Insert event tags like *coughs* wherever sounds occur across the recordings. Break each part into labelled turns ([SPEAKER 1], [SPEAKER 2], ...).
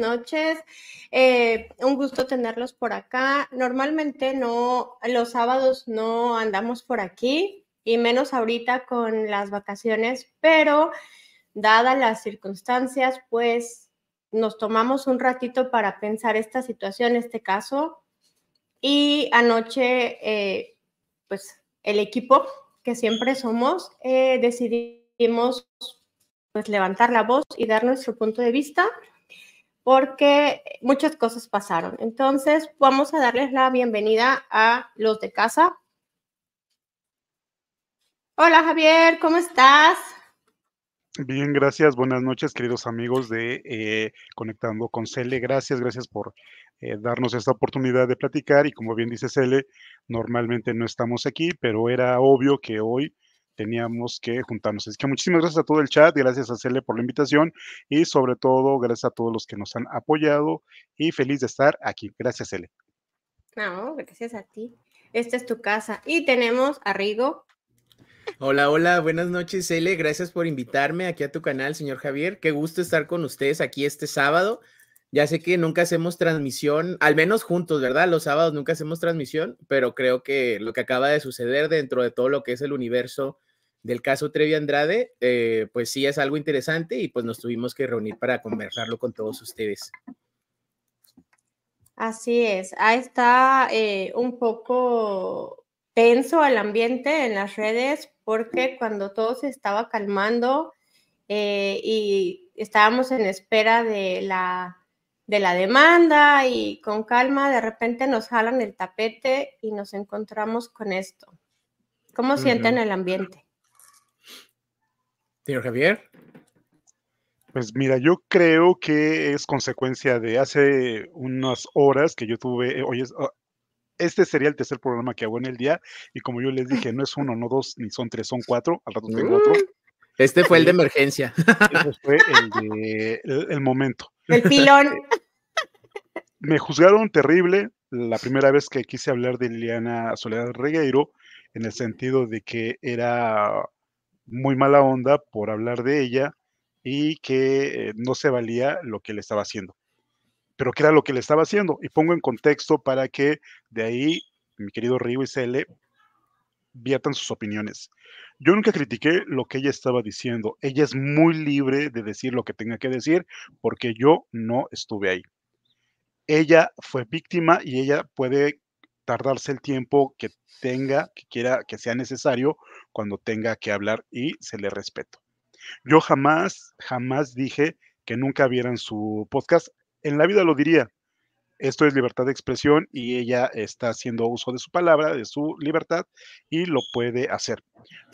[SPEAKER 1] noches. Eh, un gusto tenerlos por acá. Normalmente no, los sábados no andamos por aquí y menos ahorita con las vacaciones, pero dadas las circunstancias, pues nos tomamos un ratito para pensar esta situación, este caso. Y anoche, eh, pues el equipo que siempre somos, eh, decidimos pues levantar la voz y dar nuestro punto de vista porque muchas cosas pasaron. Entonces, vamos a darles la bienvenida a los de casa. Hola Javier, ¿cómo estás?
[SPEAKER 2] Bien, gracias. Buenas noches, queridos amigos de eh, Conectando con Cele. Gracias, gracias por eh, darnos esta oportunidad de platicar. Y como bien dice Cele, normalmente no estamos aquí, pero era obvio que hoy teníamos que juntarnos. Así que muchísimas gracias a todo el chat, gracias a Cele por la invitación y sobre todo gracias a todos los que nos han apoyado y feliz de estar aquí. Gracias, Cele.
[SPEAKER 1] No, gracias a ti. Esta es tu casa. Y tenemos a Rigo.
[SPEAKER 2] Hola, hola, buenas
[SPEAKER 3] noches, Cele. Gracias por invitarme aquí a tu canal, señor Javier. Qué gusto estar con ustedes aquí este sábado. Ya sé que nunca hacemos transmisión, al menos juntos, ¿verdad? Los sábados nunca hacemos transmisión, pero creo que lo que acaba de suceder dentro de todo lo que es el universo del caso Trevi Andrade, eh, pues sí es algo interesante y pues nos tuvimos que reunir para conversarlo con todos ustedes.
[SPEAKER 1] Así es, ahí está eh, un poco tenso el ambiente en las redes porque cuando todo se estaba calmando eh, y estábamos en espera de la, de la demanda y con calma de repente nos jalan el tapete y nos encontramos con esto. ¿Cómo sienten el ambiente?
[SPEAKER 2] Señor Javier. Pues mira, yo creo que es consecuencia de hace unas horas que yo tuve, eh, hoy ah, este sería el tercer programa que hago en el día y como yo les dije, no es uno, no dos, ni son tres, son cuatro, al rato tengo otro. Mm. Este fue el de eh, emergencia. Este *laughs* fue el de el momento. El pilón. *laughs* Me juzgaron terrible la primera vez que quise hablar de Liliana Soledad Regueiro en el sentido de que era muy mala onda por hablar de ella y que eh, no se valía lo que le estaba haciendo. Pero que era lo que le estaba haciendo. Y pongo en contexto para que de ahí, mi querido Río y Cele, viertan sus opiniones. Yo nunca critiqué lo que ella estaba diciendo. Ella es muy libre de decir lo que tenga que decir porque yo no estuve ahí. Ella fue víctima y ella puede tardarse el tiempo que tenga, que quiera, que sea necesario cuando tenga que hablar y se le respeto. Yo jamás, jamás dije que nunca vieran su podcast. En la vida lo diría. Esto es libertad de expresión y ella está haciendo uso de su palabra, de su libertad y lo puede hacer.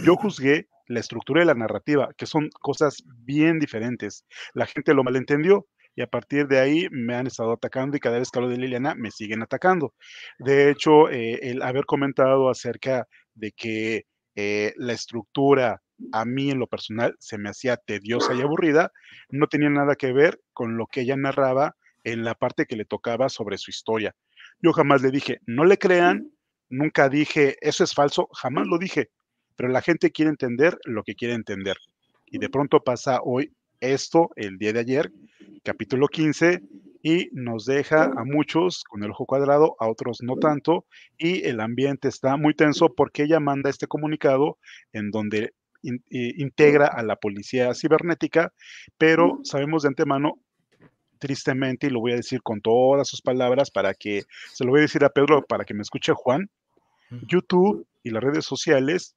[SPEAKER 2] Yo juzgué la estructura de la narrativa, que son cosas bien diferentes. La gente lo malentendió y a partir de ahí me han estado atacando y cada vez que hablo de Liliana me siguen atacando. De hecho, eh, el haber comentado acerca de que eh, la estructura a mí en lo personal se me hacía tediosa y aburrida, no tenía nada que ver con lo que ella narraba en la parte que le tocaba sobre su historia. Yo jamás le dije, no le crean, nunca dije, eso es falso, jamás lo dije, pero la gente quiere entender lo que quiere entender. Y de pronto pasa hoy esto, el día de ayer, capítulo 15, y nos deja a muchos con el ojo cuadrado, a otros no tanto, y el ambiente está muy tenso porque ella manda este comunicado en donde eh, integra a la policía cibernética, pero sabemos de antemano tristemente, y lo voy a decir con todas sus palabras para que, se lo voy a decir a Pedro para que me escuche Juan, YouTube y las redes sociales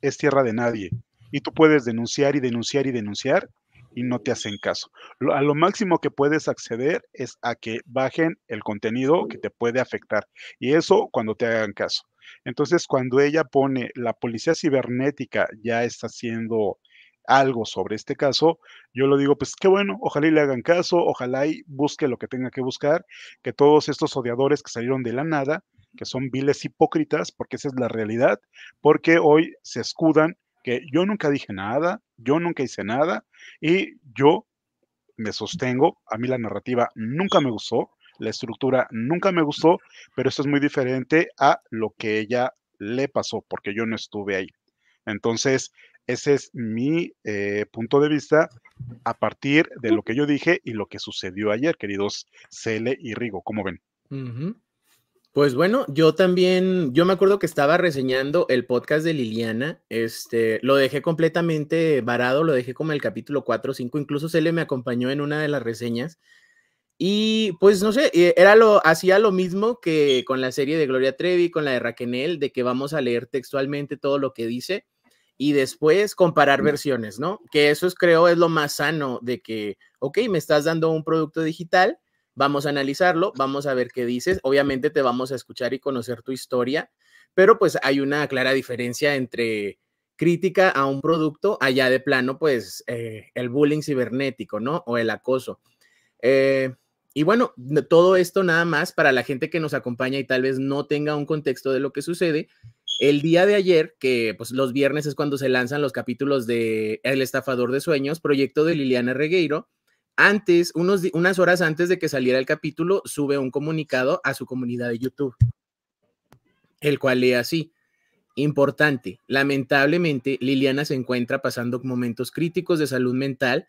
[SPEAKER 2] es tierra de nadie. Y tú puedes denunciar y denunciar y denunciar y no te hacen caso. a lo máximo que puedes acceder es a que bajen el contenido que te puede afectar y eso cuando te hagan caso. Entonces, cuando ella pone la policía cibernética ya está haciendo algo sobre este caso, yo lo digo, pues qué bueno, ojalá le hagan caso, ojalá y busque lo que tenga que buscar, que todos estos odiadores que salieron de la nada, que son viles hipócritas, porque esa es la realidad, porque hoy se escudan que yo nunca dije nada, yo nunca hice nada y yo me sostengo, a mí la narrativa nunca me gustó, la estructura nunca me gustó, pero eso es muy diferente a lo que ella le pasó, porque yo no estuve ahí. Entonces, ese es mi eh, punto de vista a partir de lo que yo dije y lo que sucedió ayer, queridos Cele y Rigo. como ven? Pues bueno, yo
[SPEAKER 3] también, yo me acuerdo que estaba reseñando el podcast de Liliana, este, lo dejé completamente varado, lo dejé como el capítulo 4 o 5, incluso Cele me acompañó en una de las reseñas. Y pues no sé, eh, era lo, hacía lo mismo que con la serie de Gloria Trevi, con la de Raquenel, de que vamos a leer textualmente todo lo que dice y después comparar versiones, ¿no? Que eso es, creo, es lo más sano de que, ok, me estás dando un producto digital, Vamos a analizarlo, vamos a ver qué dices. Obviamente te vamos a escuchar y conocer tu historia, pero pues hay una clara diferencia entre crítica a un producto, allá de plano, pues eh, el bullying cibernético, ¿no? O el acoso. Eh, y bueno, todo esto nada más para la gente que nos acompaña y tal vez no tenga un contexto de lo que sucede. El día de ayer, que pues los viernes es cuando se lanzan los capítulos de El estafador de sueños, proyecto de Liliana Regueiro, antes, unas horas antes de que saliera el capítulo, sube un comunicado a su comunidad de YouTube, el cual lee así. Importante, lamentablemente Liliana se encuentra pasando momentos críticos de salud mental.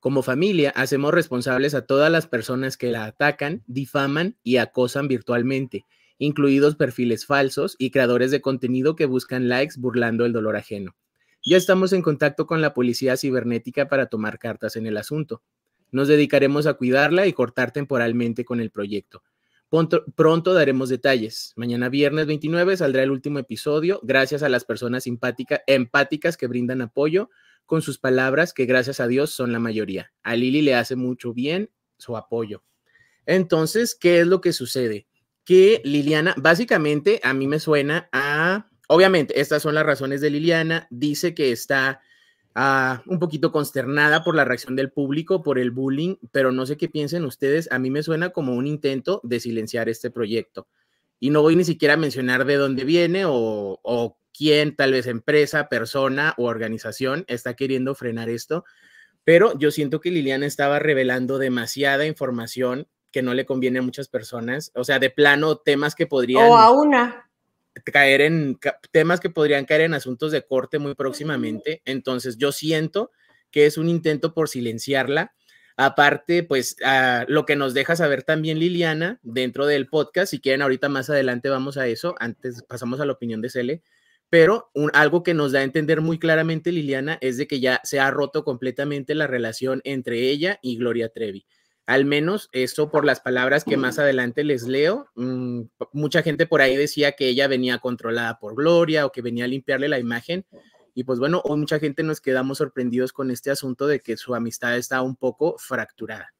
[SPEAKER 3] Como familia, hacemos responsables a todas las personas que la atacan, difaman y acosan virtualmente, incluidos perfiles falsos y creadores de contenido que buscan likes burlando el dolor ajeno. Ya estamos en contacto con la policía cibernética para tomar cartas en el asunto. Nos dedicaremos a cuidarla y cortar temporalmente con el proyecto. Pronto, daremos detalles. Mañana viernes 29 saldrá el último episodio, gracias a las personas empáticas que brindan apoyo con sus palabras, que gracias a Dios son la mayoría. A Lili le hace mucho bien su apoyo. Entonces, ¿qué es lo que sucede? Que Liliana, básicamente a mí me suena a, obviamente, estas son las razones de Liliana, dice que está Ah, un poquito consternada por la reacción del público, por el bullying, pero no sé qué piensen ustedes. A mí me suena como un intento de silenciar este proyecto. Y no voy ni siquiera a mencionar de dónde viene o, o quién, tal vez empresa, persona o organización está queriendo frenar esto. Pero yo siento que Liliana estaba revelando demasiada información que no le conviene a muchas personas, o sea, de plano temas que podrían... O a una caer en temas que podrían caer en asuntos de corte muy próximamente. Entonces yo siento que es un intento por silenciarla. Aparte, pues ah, lo que nos deja saber también Liliana dentro del podcast, si quieren ahorita más adelante vamos a eso, antes pasamos a la opinión de Cele, pero algo que nos da a entender muy claramente Liliana es de que ya se ha roto completamente la relación entre ella y Gloria Trevi. Al menos eso por las palabras que más adelante les leo. Mm, mucha gente por ahí decía que ella venía controlada por Gloria o que venía a limpiarle la imagen. Y pues bueno, hoy mucha gente nos quedamos sorprendidos con este asunto de que su amistad está un poco fracturada.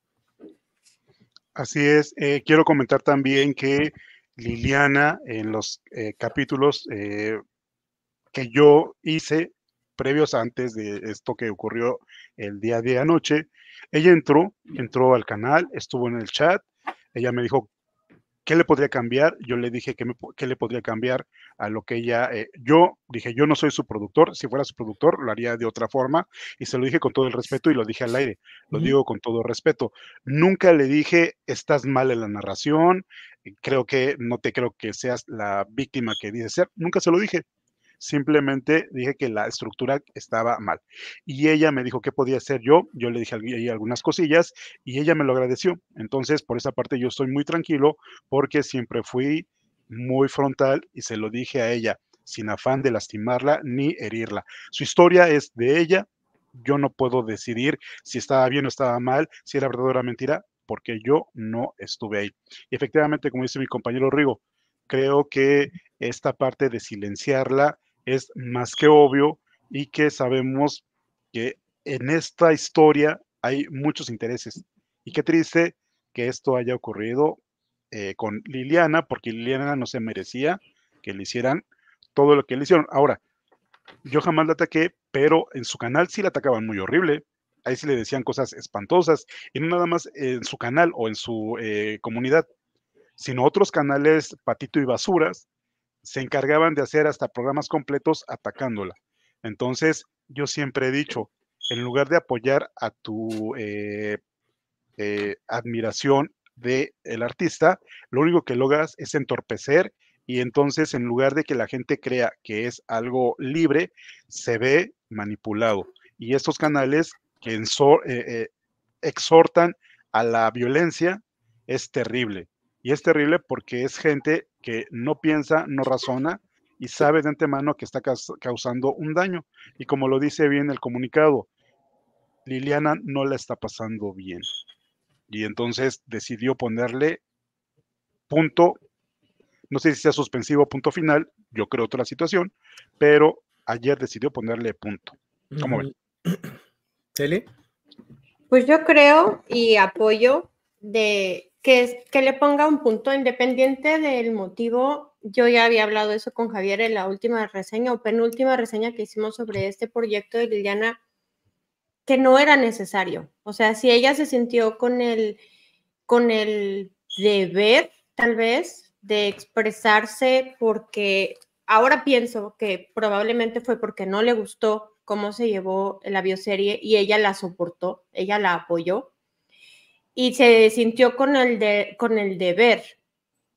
[SPEAKER 2] Así es. Eh, quiero comentar también que Liliana en los eh, capítulos eh, que yo hice previos antes de esto que ocurrió el día de anoche. Ella entró, entró al canal, estuvo en el chat, ella me dijo qué le podría cambiar, yo le dije ¿qué le podría cambiar a lo que ella, eh, yo dije, yo no soy su productor, si fuera su productor lo haría de otra forma y se lo dije con todo el respeto y lo dije al aire, lo digo con todo respeto. Nunca le dije, estás mal en la narración, creo que no te creo que seas la víctima que dices ser, nunca se lo dije, Simplemente dije que la estructura estaba mal. Y ella me dijo qué podía hacer yo. Yo le dije algunas cosillas y ella me lo agradeció. Entonces, por esa parte yo estoy muy tranquilo porque siempre fui muy frontal y se lo dije a ella sin afán de lastimarla ni herirla. Su historia es de ella. Yo no puedo decidir si estaba bien o estaba mal, si era verdad mentira, porque yo no estuve ahí. Y efectivamente, como dice mi compañero Rigo, creo que esta parte de silenciarla es más que obvio y que sabemos que en esta historia hay muchos intereses. Y qué triste que esto haya ocurrido eh, con Liliana, porque Liliana no se merecía que le hicieran todo lo que le hicieron. Ahora, yo jamás la ataqué, pero en su canal sí la atacaban muy horrible. Ahí sí le decían cosas espantosas, y no nada más en su canal o en su eh, comunidad, sino otros canales, patito y basuras, se encargaban de hacer hasta programas completos atacándola. Entonces, yo siempre he dicho, en lugar de apoyar a tu eh, eh, admiración del el artista, lo único que logras es entorpecer y entonces en lugar de que la gente crea que es algo libre, se ve manipulado. Y estos canales que eh, exhortan a la violencia es terrible. Y es terrible porque es gente que no piensa, no razona y sabe de antemano que está causando un daño. Y como lo dice bien el comunicado, Liliana no la está pasando bien. Y entonces decidió ponerle punto, no sé si sea suspensivo punto final, yo creo otra situación, pero ayer decidió ponerle punto. ¿Cómo ven? ¿Tele? *clears throat*
[SPEAKER 1] Pues yo creo y apoyo de que, que le ponga un punto independiente del motivo. Yo ya había hablado eso con Javier en la última reseña o penúltima reseña que hicimos sobre este proyecto de Liliana, que no era necesario. O sea, si ella se sintió con el, con el deber, tal vez, de expresarse porque ahora pienso que probablemente fue porque no le gustó cómo se llevó la bioserie y ella la soportó, ella la apoyó y se sintió con el, de, con el deber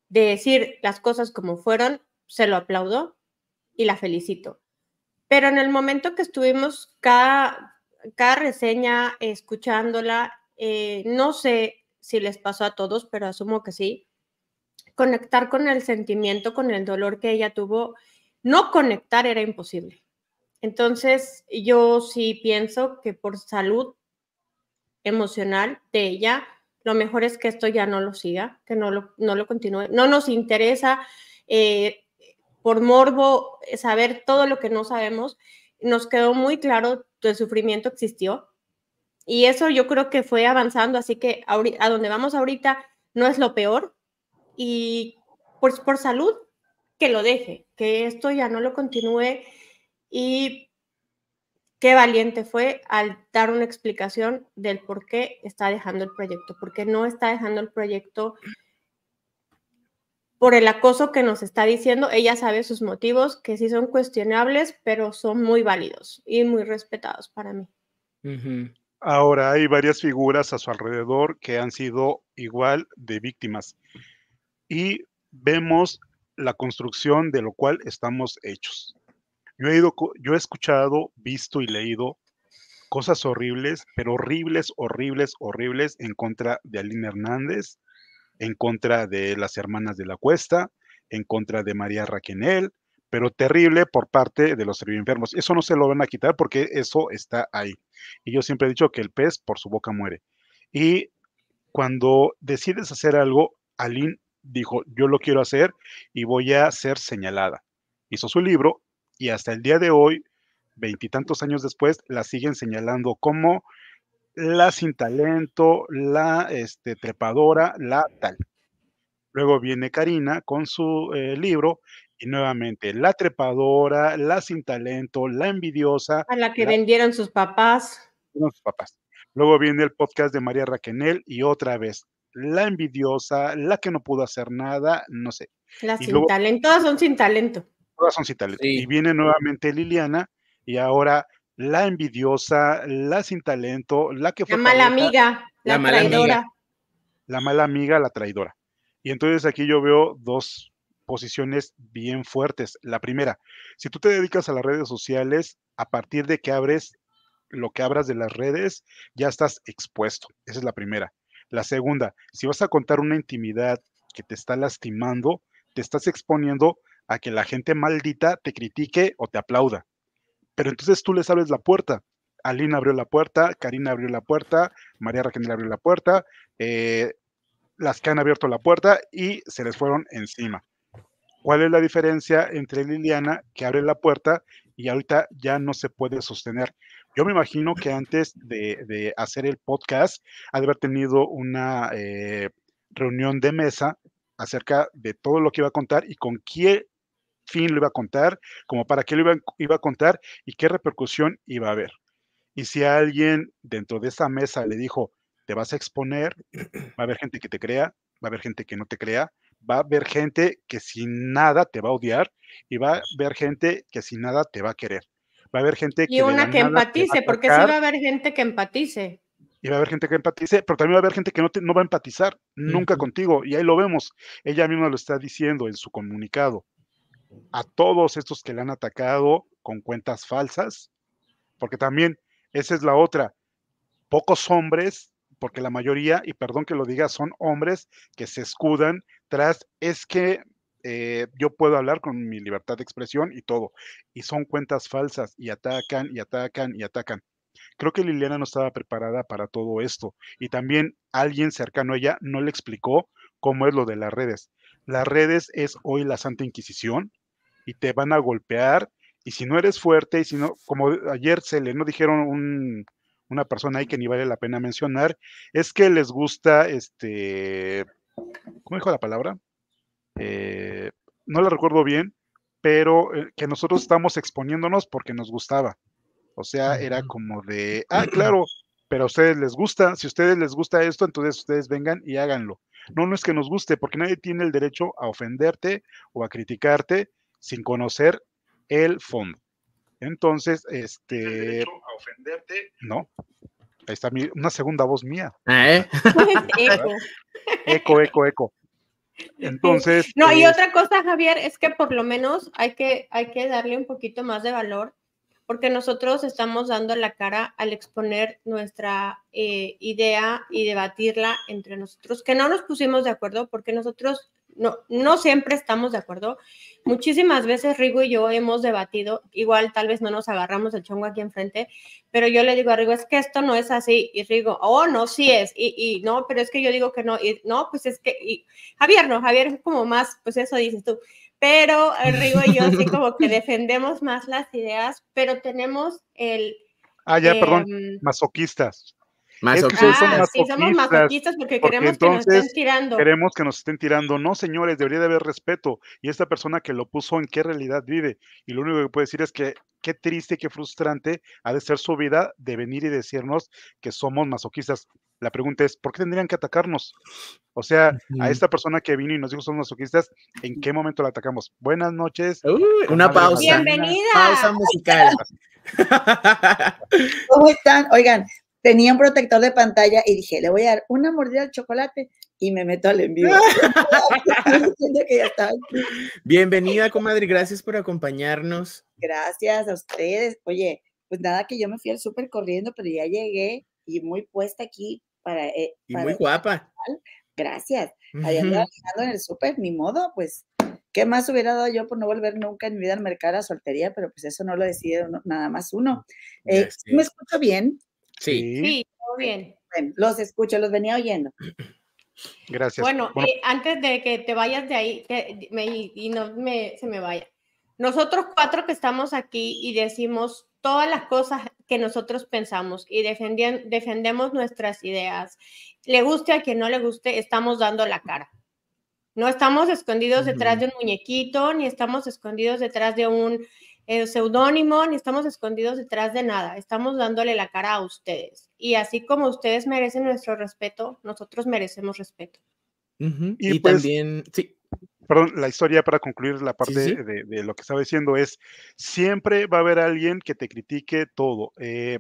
[SPEAKER 1] de decir las cosas como fueron, se lo aplaudo y la felicito. Pero en el momento que estuvimos cada, cada reseña escuchándola, eh, no sé si les pasó a todos, pero asumo que sí, conectar con el sentimiento, con el dolor que ella tuvo, no conectar era imposible. Entonces, yo sí pienso que por salud emocional de ella, lo mejor es que esto ya no lo siga, que no lo, no lo continúe. No nos interesa eh, por morbo eh, saber todo lo que no sabemos. Nos quedó muy claro que el sufrimiento existió y eso yo creo que fue avanzando, así que a donde vamos ahorita no es lo peor y pues por salud que lo deje, que esto ya no lo continúe y qué valiente fue al dar una explicación del por qué está dejando el proyecto, por qué no está dejando el proyecto por el acoso que nos está diciendo. Ella sabe sus motivos, que sí son cuestionables, pero son muy válidos y muy respetados para mí.
[SPEAKER 2] Ahora, hay varias figuras a su alrededor que han sido igual de víctimas y vemos la construcción de lo cual estamos hechos. Yo he, ido, yo he escuchado, visto y leído cosas horribles, pero horribles, horribles, horribles en contra de Aline Hernández, en contra de las hermanas de la Cuesta, en contra de María Raquenel, pero terrible por parte de los enfermos. Eso no se lo van a quitar porque eso está ahí. Y yo siempre he dicho que el pez por su boca muere. Y cuando decides hacer algo, Aline dijo, yo lo quiero hacer y voy a ser señalada. Hizo su libro y hasta el día de hoy, veintitantos años después, la siguen señalando como la sin talento, la este, trepadora, la tal. Luego viene Karina con su eh, libro y nuevamente la trepadora, la sin talento, la envidiosa. A la que vendieron sus papás. sus papás. Luego viene el podcast de María Raquenel y otra vez la envidiosa, la que no pudo hacer nada, no sé.
[SPEAKER 1] La sin talento, todas son
[SPEAKER 2] sin talento son Y viene nuevamente Liliana y ahora la envidiosa, la sin talento, la que fue... La mala amiga, la, traidora. la mala amiga, la traidora. Y entonces aquí yo veo dos posiciones bien fuertes. La primera, si tú te dedicas a las redes sociales, a partir de que abres lo que abras de las redes, ya estás expuesto. Esa es la primera. La segunda, si vas a contar una intimidad que te está lastimando, te estás exponiendo a que la gente maldita te critique o te aplauda. Pero entonces tú les abres la puerta. Alina abrió la puerta, Karina abrió la puerta, María Raquel abrió la puerta, eh, las que han abierto la puerta y se les fueron encima. ¿Cuál es la diferencia entre Liliana que abre la puerta y ahorita ya no se puede sostener? Yo me imagino que antes de, hacer el podcast, ha de haber tenido una eh, reunión de mesa acerca de todo lo que iba a contar y con quién, fin lo iba a contar, como para qué lo iba, a contar y qué repercusión iba a haber. Y si alguien dentro de esa mesa le dijo, te vas a exponer, va a haber gente que te crea, va a haber gente que no te crea, va a haber gente que sin nada te va a odiar y va a haber gente que sin nada te va a querer. Va a haber gente que... Y una que empatice, porque sí va a
[SPEAKER 1] haber gente que empatice.
[SPEAKER 2] Y va a haber gente que empatice, pero también va a haber gente que no, va a empatizar nunca contigo. Y ahí lo vemos. Ella misma lo está diciendo en su comunicado a todos estos que le han atacado con cuentas falsas, porque también esa es la otra. Pocos hombres, porque la mayoría, y perdón que lo diga, son hombres que se escudan tras, es que eh, yo puedo hablar con mi libertad de expresión y todo. Y son cuentas falsas y atacan y atacan y atacan. Creo que Liliana no estaba preparada para todo esto. Y también alguien cercano a ella no le explicó cómo es lo de las redes. Las redes es hoy la Santa Inquisición y te van a golpear. Y si no eres fuerte, y si no, como ayer se le no dijeron una persona ahí que ni vale la pena mencionar, es que les gusta este. ¿Cómo dijo la palabra? Eh, no la recuerdo bien, pero eh, que nosotros estamos exponiéndonos porque nos gustaba. O sea, era como de, ah, claro, pero a ustedes les gusta, si a ustedes les gusta esto, entonces ustedes vengan y háganlo. No, no es que nos guste, porque nadie tiene el derecho a ofenderte o a criticarte, sin conocer el fondo. Entonces, este. a ofenderte. No. Ahí está una segunda voz mía. Ah, ¿Eh? *laughs* eco, eco, eco. Entonces. No, y eh,
[SPEAKER 1] otra cosa, Javier, es que por lo menos hay que, hay que darle un poquito más de valor, porque nosotros estamos dando la cara al exponer nuestra eh, idea y debatirla entre nosotros, que no nos pusimos de acuerdo, porque nosotros no, no siempre estamos de acuerdo Muchísimas veces Rigo y yo hemos debatido, igual tal vez no nos agarramos el chongo aquí enfrente, pero yo le digo a Rigo, es que esto no es así, y Rigo, oh, no, sí es, y, no, pero es que yo digo que no, y no, pues es que, y, Javier no, Javier es como más, pues eso dices tú, pero eh, Rigo y yo sí como que defendemos más las ideas, pero tenemos el... Ah, ya, perdón, em,
[SPEAKER 2] masoquistas. Ah, sí, somos masoquistas porque, queremos que nos estén tirando. Queremos que nos estén tirando. No, señores, debería de haber respeto. Y esta persona que lo puso, ¿en qué realidad vive? Y lo único que puede decir es que qué triste, qué frustrante ha de ser su vida de venir y decirnos que somos masoquistas. La pregunta es, ¿por qué tendrían que atacarnos? O sea, a esta persona que vino y nos dijo somos masoquistas, ¿en qué momento la atacamos? Buenas noches. una pausa. Bienvenida. pausa musical. *laughs*
[SPEAKER 4] ¿Cómo están? Oigan, tenía un protector de pantalla y dije, le voy a dar una mordida al chocolate
[SPEAKER 3] y me meto al envío.
[SPEAKER 4] *laughs*
[SPEAKER 3] Bienvenida, comadre, gracias por acompañarnos.
[SPEAKER 4] Gracias a ustedes. Oye, pues nada, que yo me fui al súper corriendo, pero ya llegué y muy puesta aquí para... Eh, y muy guapa. Gracias. Allá andaba en el súper, ni modo, pues ¿Qué más hubiera dado yo por no volver nunca en mi vida al mercado a soltería? Pero pues eso no lo decide nada más uno. Eh, me escucho bien.
[SPEAKER 2] Sí. Sí,
[SPEAKER 4] todo bien. los escucho, los venía oyendo.
[SPEAKER 2] Gracias. Bueno, eh,
[SPEAKER 1] antes de que te vayas de ahí y no se me vaya, nosotros cuatro que estamos aquí y decimos todas las cosas que nosotros pensamos y defendemos nuestras ideas, le guste a quien no le guste, estamos dando la cara. No estamos escondidos detrás de un muñequito, ni estamos escondidos detrás de un el seudónimo, ni estamos escondidos detrás de nada, estamos dándole la cara a ustedes. Y así como ustedes merecen nuestro respeto, nosotros merecemos
[SPEAKER 2] respeto. Y, pues, también, sí. Perdón, la historia para concluir la parte De, lo que estaba diciendo es, siempre va a haber alguien que te critique todo. Eh,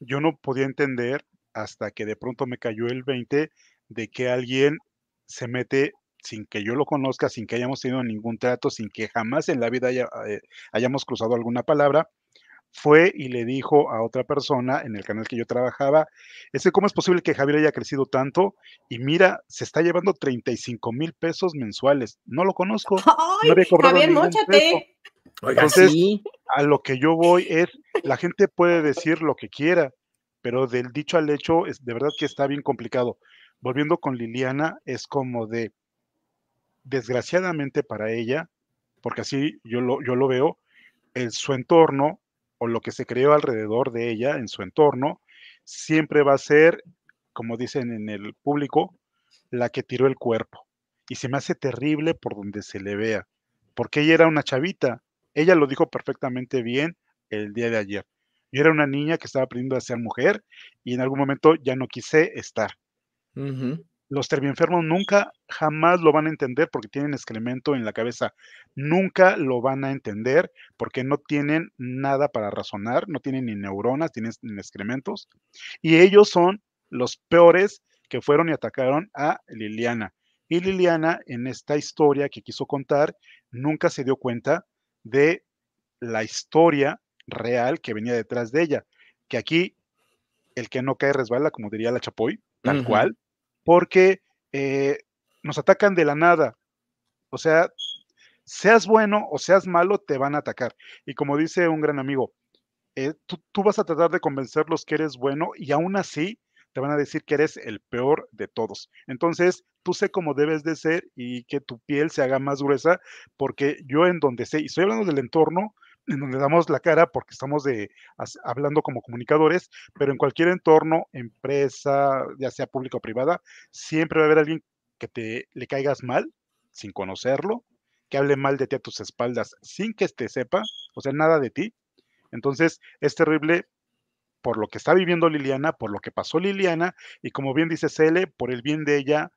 [SPEAKER 2] yo no podía entender hasta que de pronto me cayó el 20 de que alguien se mete sin que yo lo conozca, sin que hayamos tenido ningún trato, sin que jamás en la vida eh, hayamos cruzado alguna palabra, fue y le dijo a otra persona en el canal que yo trabajaba, es cómo es posible que Javier haya crecido tanto y mira, se está llevando 35 mil pesos mensuales. No lo conozco. ¡Ay, no Javier, móchate. Entonces, a lo que yo voy es, la gente puede decir lo que quiera, pero del dicho al hecho, es, de verdad que está bien complicado. Volviendo con Liliana, es como de, desgraciadamente para ella, porque así yo lo, veo, en su entorno o lo que se creó alrededor de ella, en su entorno, siempre va a ser, como dicen en el público, la que tiró el cuerpo. Y se me hace terrible por donde se le vea, porque ella era una chavita, ella lo dijo perfectamente bien el día de ayer. Yo era una niña que estaba aprendiendo a ser mujer y en algún momento ya no quise estar. Los terbioenfermos nunca, jamás lo van a entender porque tienen excremento en la cabeza. Nunca lo van a entender porque no tienen nada para razonar, no tienen ni neuronas, tienen ni excrementos. Y ellos son los peores que fueron y atacaron a Liliana. Y Liliana, en esta historia que quiso contar, nunca se dio cuenta de la historia real que venía detrás de ella. Que aquí el que no cae resbala, como diría la Chapoy, tal cual porque eh, nos atacan de la nada. O sea, seas bueno o seas malo, te van a atacar. Y como dice un gran amigo, eh, tú, tú, vas a tratar de convencerlos que eres bueno y aún así te van a decir que eres el peor de todos. Entonces, tú sé cómo debes de ser y que tu piel se haga más gruesa, porque yo en donde sé, y estoy hablando del entorno, en donde damos la cara porque estamos de, hablando como comunicadores, pero en cualquier entorno, empresa, ya sea pública o privada, siempre va a haber alguien que te le caigas mal sin conocerlo, que hable mal de ti a tus espaldas sin que te sepa, o sea, nada de ti. Entonces, es terrible por lo que está viviendo Liliana, por lo que pasó Liliana, y como bien dice Cele, por el bien de ella,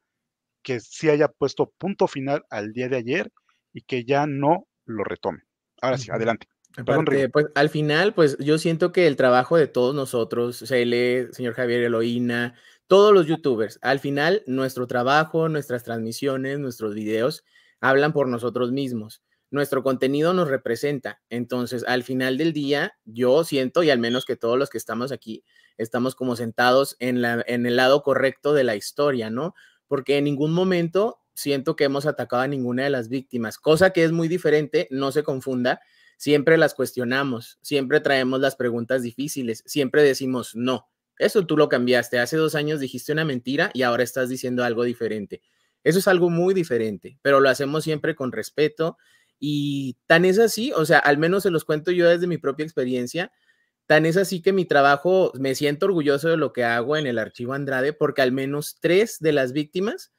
[SPEAKER 2] que sí haya puesto punto final al día de ayer y que ya no lo retome. Ahora sí, adelante. Eh,
[SPEAKER 3] pues, al final, pues yo siento
[SPEAKER 2] que el trabajo de
[SPEAKER 3] todos nosotros, Cele, señor Javier Eloína, todos los youtubers, al final nuestro trabajo, nuestras transmisiones, nuestros videos hablan por nosotros mismos. Nuestro contenido nos representa. Entonces, al final del día, yo siento, y al menos que todos los que estamos aquí, estamos como sentados en, la, en el lado correcto de la historia, ¿no? Porque en ningún momento siento que hemos atacado a ninguna de las víctimas, cosa que es muy diferente, no se confunda siempre las cuestionamos, siempre traemos las preguntas difíciles, siempre decimos no. Eso tú lo cambiaste. Hace dos años dijiste una mentira y ahora estás diciendo algo diferente. Eso es algo muy diferente, pero lo hacemos siempre con respeto y tan es así, o sea, al menos se los cuento yo desde mi propia experiencia, tan es así que mi trabajo, me siento orgulloso de lo que hago en el archivo Andrade porque al menos tres de las víctimas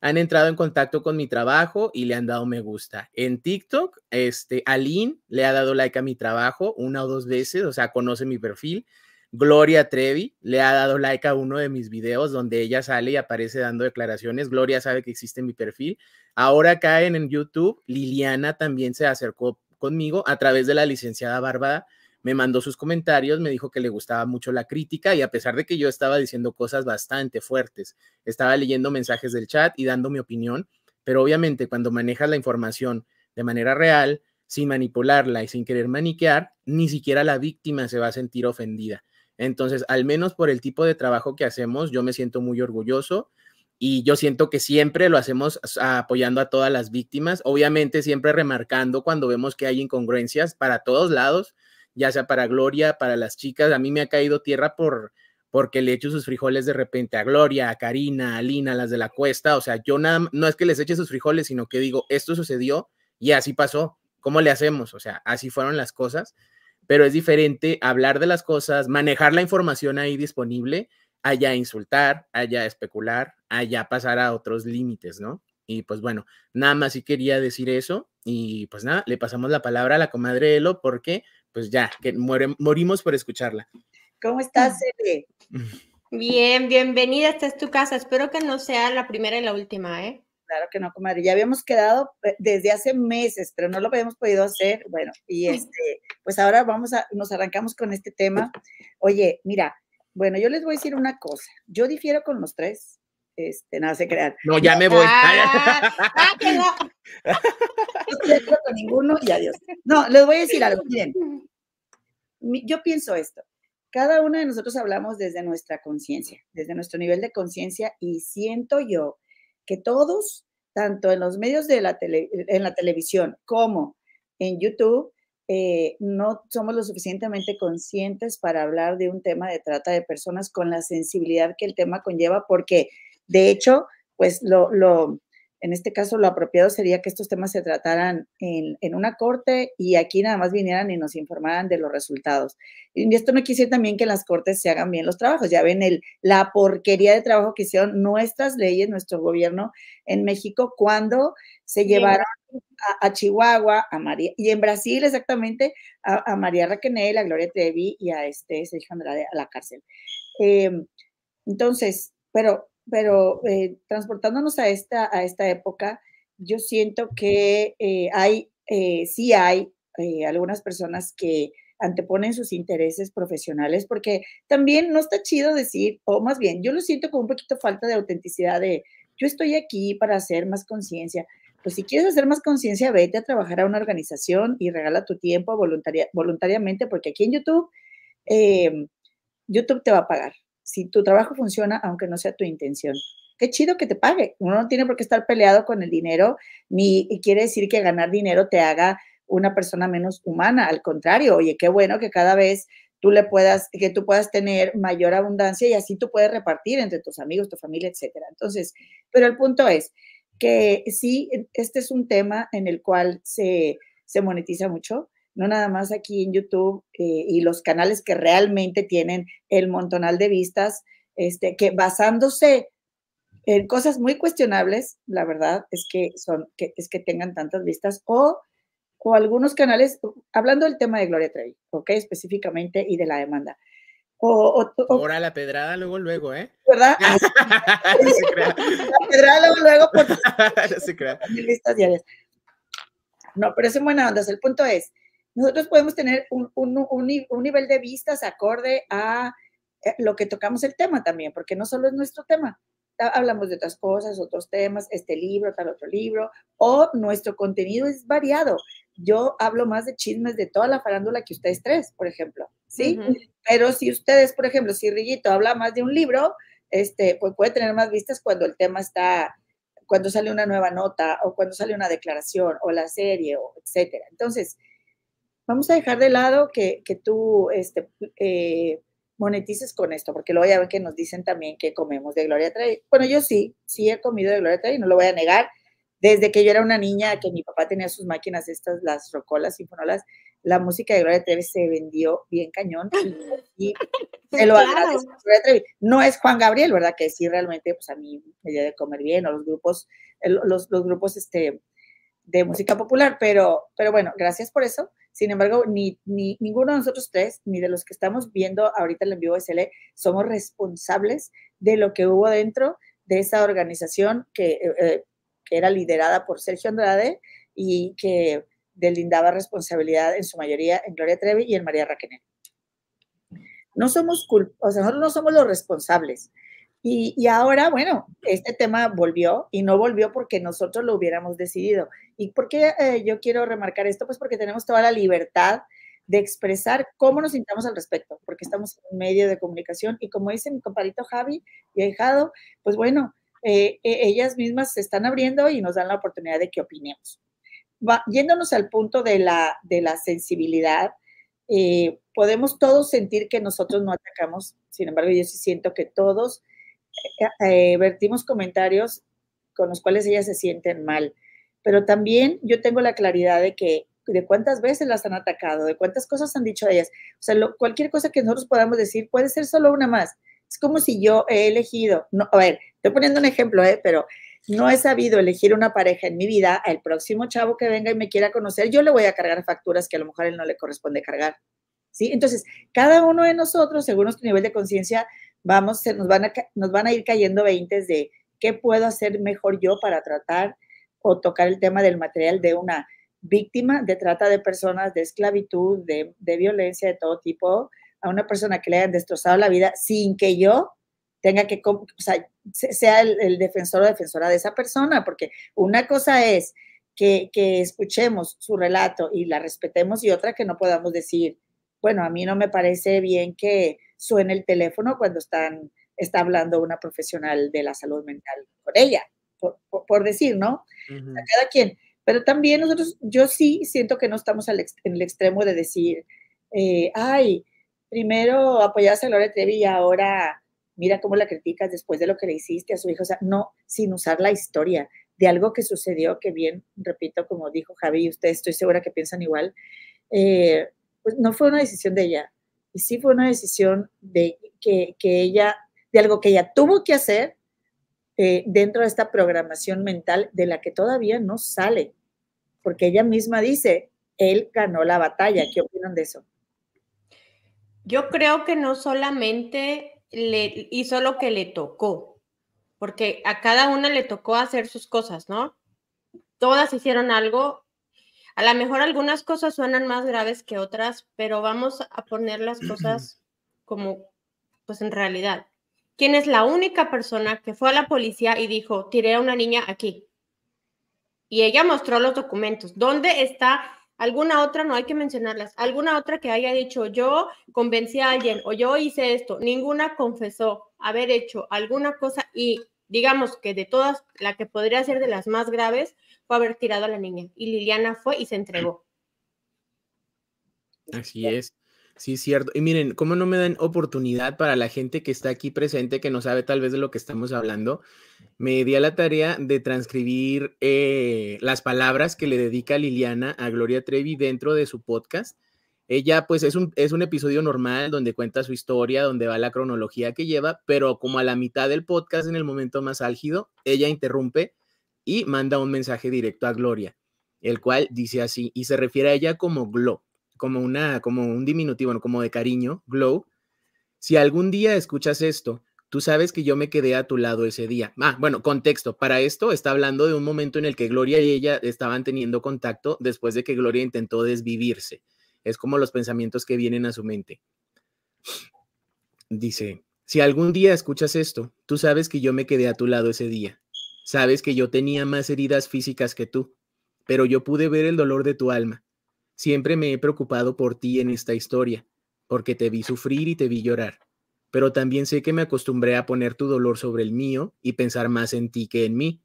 [SPEAKER 3] han entrado en contacto con mi trabajo y le han dado me gusta. En TikTok, este, Aline le ha dado like a mi trabajo una o dos veces, o sea, conoce mi perfil. Gloria Trevi le ha dado like a uno de mis videos donde ella sale y aparece dando declaraciones. Gloria sabe que existe mi perfil. Ahora caen en YouTube. Liliana también se acercó conmigo a través de la licenciada Bárbara me mandó sus comentarios, me dijo que le gustaba mucho la crítica y a pesar de que yo estaba diciendo cosas bastante fuertes, estaba leyendo mensajes del chat y dando mi opinión, pero obviamente cuando manejas la información de manera real, sin manipularla y sin querer maniquear, ni siquiera la víctima se va a sentir ofendida. Entonces, al menos por el tipo de trabajo que hacemos, yo me siento muy orgulloso y yo siento que siempre lo hacemos apoyando a todas las víctimas, obviamente siempre remarcando cuando vemos que hay incongruencias para todos lados, ya sea para Gloria, para las chicas, a mí me ha caído tierra por porque le echo sus frijoles de repente a Gloria, a Karina, a Lina, las de la cuesta, o sea, yo nada, no es que les eche sus frijoles, sino que digo, esto sucedió y así pasó, ¿cómo le hacemos? O sea, así fueron las cosas, pero es diferente hablar de las cosas, manejar la información ahí disponible, allá insultar, allá especular, allá pasar a otros límites, ¿no? Y pues bueno, nada más sí quería decir eso y pues nada, le pasamos la palabra a la comadre Elo porque pues ya, que morimos por escucharla.
[SPEAKER 4] ¿Cómo estás, ah. Eve? Bien, bienvenida, esta es tu casa. Espero que no sea la primera y la última, ¿eh? Claro que no, comadre. Ya habíamos quedado eh, desde hace meses, pero no lo habíamos podido hacer. Bueno, y *laughs* este, pues ahora vamos a, nos arrancamos con este tema. Oye, mira, bueno, yo les voy a decir una cosa. Yo difiero con los tres. Este, no se crean. No, ya me voy.
[SPEAKER 2] Ah,
[SPEAKER 4] *laughs* ah, no. *laughs* ninguno y adiós. No, les voy a decir algo. Miren, yo pienso esto. Cada uno de nosotros hablamos desde nuestra conciencia, desde nuestro nivel de conciencia y siento yo que todos, tanto en los medios de la, tele, en la televisión como en YouTube, eh, no somos lo suficientemente conscientes para hablar de un tema de trata de personas con la sensibilidad que el tema conlleva, porque de hecho, pues lo, en este caso lo apropiado sería que estos temas se trataran en, una corte y aquí nada más vinieran y nos informaran de los resultados. Y esto no decir también que en las cortes se hagan bien los trabajos. Ya ven el, la porquería de trabajo que hicieron nuestras leyes, nuestro gobierno en México cuando se llevaron a, Chihuahua, a María, y en Brasil exactamente, a, María Raquenel, a Gloria Trevi y a este Sergio Andrade a la cárcel. Em, entonces, pero pero eh, transportándonos a esta, a esta época, yo siento que eh, hay, eh, sí hay eh, algunas personas que anteponen sus intereses profesionales, porque también no está chido decir, o más bien, yo lo siento con un poquito falta de autenticidad de, yo estoy aquí para hacer más conciencia. Pues si quieres hacer más conciencia, vete a trabajar a una organización y regala tu tiempo voluntariamente, porque aquí en YouTube, em, YouTube te va a pagar si tu trabajo funciona, aunque no sea tu intención. Qué chido que te pague. Uno no tiene por qué estar peleado con el dinero, ni quiere decir que ganar dinero te haga una persona menos humana. Al contrario, oye, qué bueno que cada vez tú le puedas, que tú puedas tener mayor abundancia y así tú puedes repartir entre tus amigos, tu familia, etcétera. Entonces, pero el punto es que sí, este es un tema en el cual se, se monetiza mucho, no nada más aquí en YouTube eh, y los canales que realmente tienen el montonal de vistas, este, que basándose en cosas muy cuestionables, la verdad es que son, que, es que tengan tantas vistas o, o algunos canales, hablando del tema de Gloria Trevi, Específicamente y de la demanda. O, Ahora la pedrada luego, luego, ¿eh? ¿Verdad? *laughs* La pedrada luego, luego, porque... *laughs* no se *laughs* diarias. No, pero es en buena onda. el punto es, nosotros podemos tener un, un, un, nivel de vistas acorde a eh, lo que tocamos el tema también, porque no solo es nuestro tema, hablamos de otras cosas, otros temas, este libro, tal otro libro, o nuestro contenido es variado. Yo hablo más de chismes de toda la farándula que ustedes tres, por ejemplo, ¿sí? Pero si ustedes, por ejemplo, si Rillito habla más de un libro, este, pues puede tener más vistas cuando el tema está, cuando sale una nueva nota o cuando sale una declaración o la serie o etcétera. Entonces, vamos a dejar de lado que, que tú este, eh, monetices con esto, porque luego ya ver que nos dicen también que comemos de Gloria Trevi. Bueno, yo sí, sí he comido de Gloria Trevi, no lo voy a negar. Desde que yo era una niña, que mi papá tenía sus máquinas estas, las rocolas, sinfonolas, la música de Gloria Trevi se vendió bien cañón y, *laughs*
[SPEAKER 2] se lo agradezco
[SPEAKER 4] Gloria Trevi. No es Juan Gabriel, ¿verdad? Que sí realmente, pues a mí me dio de comer bien, o los grupos, eh, los, los grupos, este, de música popular, pero, pero bueno, gracias por eso. Sin embargo, ni, ni, ninguno de nosotros tres, ni de los que estamos viendo ahorita el en vivo SL, somos responsables de lo que hubo dentro de esa organización que, eh, eh, era liderada por Sergio Andrade y que delindaba responsabilidad en su mayoría en Gloria Trevi y en María Raquenel. No somos culpables, o sea, nosotros no somos los responsables. Y, ahora, bueno, este tema volvió y no volvió porque nosotros lo hubiéramos decidido. ¿Y por qué eh, yo quiero remarcar esto? Pues porque tenemos toda la libertad de expresar cómo nos sintamos al respecto, porque estamos en medio de comunicación y como dice mi compadrito Javi y Ejado, pues bueno, eh, eh, ellas mismas se están abriendo y nos dan la oportunidad de que opinemos. yéndonos al punto de la, de la sensibilidad, podemos todos sentir que nosotros no atacamos, sin embargo yo sí siento que todos eh, eh, vertimos comentarios con los cuales ellas se sienten mal. Pero también yo tengo la claridad de que de cuántas veces las han atacado, de cuántas cosas han dicho a ellas. O sea, cualquier cosa que nosotros podamos decir puede ser solo una más. Es como si yo he elegido, a ver, estoy poniendo un ejemplo, eh, pero no he sabido elegir una pareja en mi vida. El próximo chavo que venga y me quiera conocer, yo le voy a cargar facturas que a lo mejor a él no le corresponde cargar. ¿Sí? Entonces, cada uno de nosotros, según nuestro nivel de conciencia, vamos, nos, van a, nos van a ir cayendo veintes de qué puedo hacer mejor yo para tratar o tocar el tema del material de una víctima de trata de personas, de esclavitud, de, violencia de todo tipo, a una persona que le hayan destrozado la vida sin que yo tenga que, o sea, sea el, defensor o defensora de esa persona, porque una cosa es que, escuchemos su relato y la respetemos y otra que no podamos decir, bueno, a mí no me parece bien que suena el teléfono cuando están, está hablando una profesional de la salud mental con ella, por, decir, ¿no? A cada quien. Pero también nosotros, yo sí siento que no estamos en el extremo de decir, eh, ay, primero apoyaste a Laura Trevi y ahora mira cómo la criticas después de lo que le hiciste a su hijo. O sea, no, sin usar la historia de algo que sucedió, que bien, repito, como dijo Javi, y ustedes estoy segura que piensan igual, eh, pues no fue una decisión de ella, y sí fue una decisión de que, ella, de algo que ella tuvo que hacer eh, dentro de esta programación mental de la que todavía no sale, porque ella misma dice, él ganó la batalla. ¿Qué opinan de eso? Yo
[SPEAKER 1] creo que no solamente le hizo lo que le tocó, porque a cada una le tocó hacer sus cosas, ¿no? Todas hicieron algo a lo mejor algunas cosas suenan más graves que otras, pero vamos a poner las cosas como, pues en realidad. ¿Quién es la única persona que fue a la policía y dijo, tiré a una niña aquí? Y ella mostró los documentos. ¿Dónde está alguna otra, no hay que mencionarlas, alguna otra que haya dicho yo convencí a alguien o yo hice esto, ninguna confesó haber hecho alguna cosa y digamos que de todas, la que podría ser de las más graves fue haber tirado a la niña. Y Liliana fue y se entregó.
[SPEAKER 3] Así es. Sí, es cierto. Y miren, ¿cómo no me dan oportunidad para la gente que está aquí presente, que no sabe tal vez de lo que estamos hablando? Me di a la tarea de transcribir eh, las palabras que le dedica Liliana a Gloria Trevi dentro de su podcast. Ella, pues, es es un episodio normal donde cuenta su historia, donde va la cronología que lleva, pero como a la mitad del podcast, en el momento más álgido, ella interrumpe y manda un mensaje directo a Gloria, el cual dice así, y se refiere a ella como Glow, como, una, como un diminutivo, como de cariño, Glow. Si algún día escuchas esto, tú sabes que yo me quedé a tu lado ese día. Ah, bueno, contexto. Para esto está hablando de un momento en el que Gloria y ella estaban teniendo contacto después de que Gloria intentó desvivirse. Es como los pensamientos que vienen a su mente. Dice, si algún día escuchas esto, tú sabes que yo me quedé a tu lado ese día. Sabes que yo tenía más heridas físicas que tú, pero yo pude ver el dolor de tu alma. Siempre me he preocupado por ti en esta historia, porque te vi sufrir y te vi llorar, pero también sé que me acostumbré a poner tu dolor sobre el mío y pensar más en ti que en mí.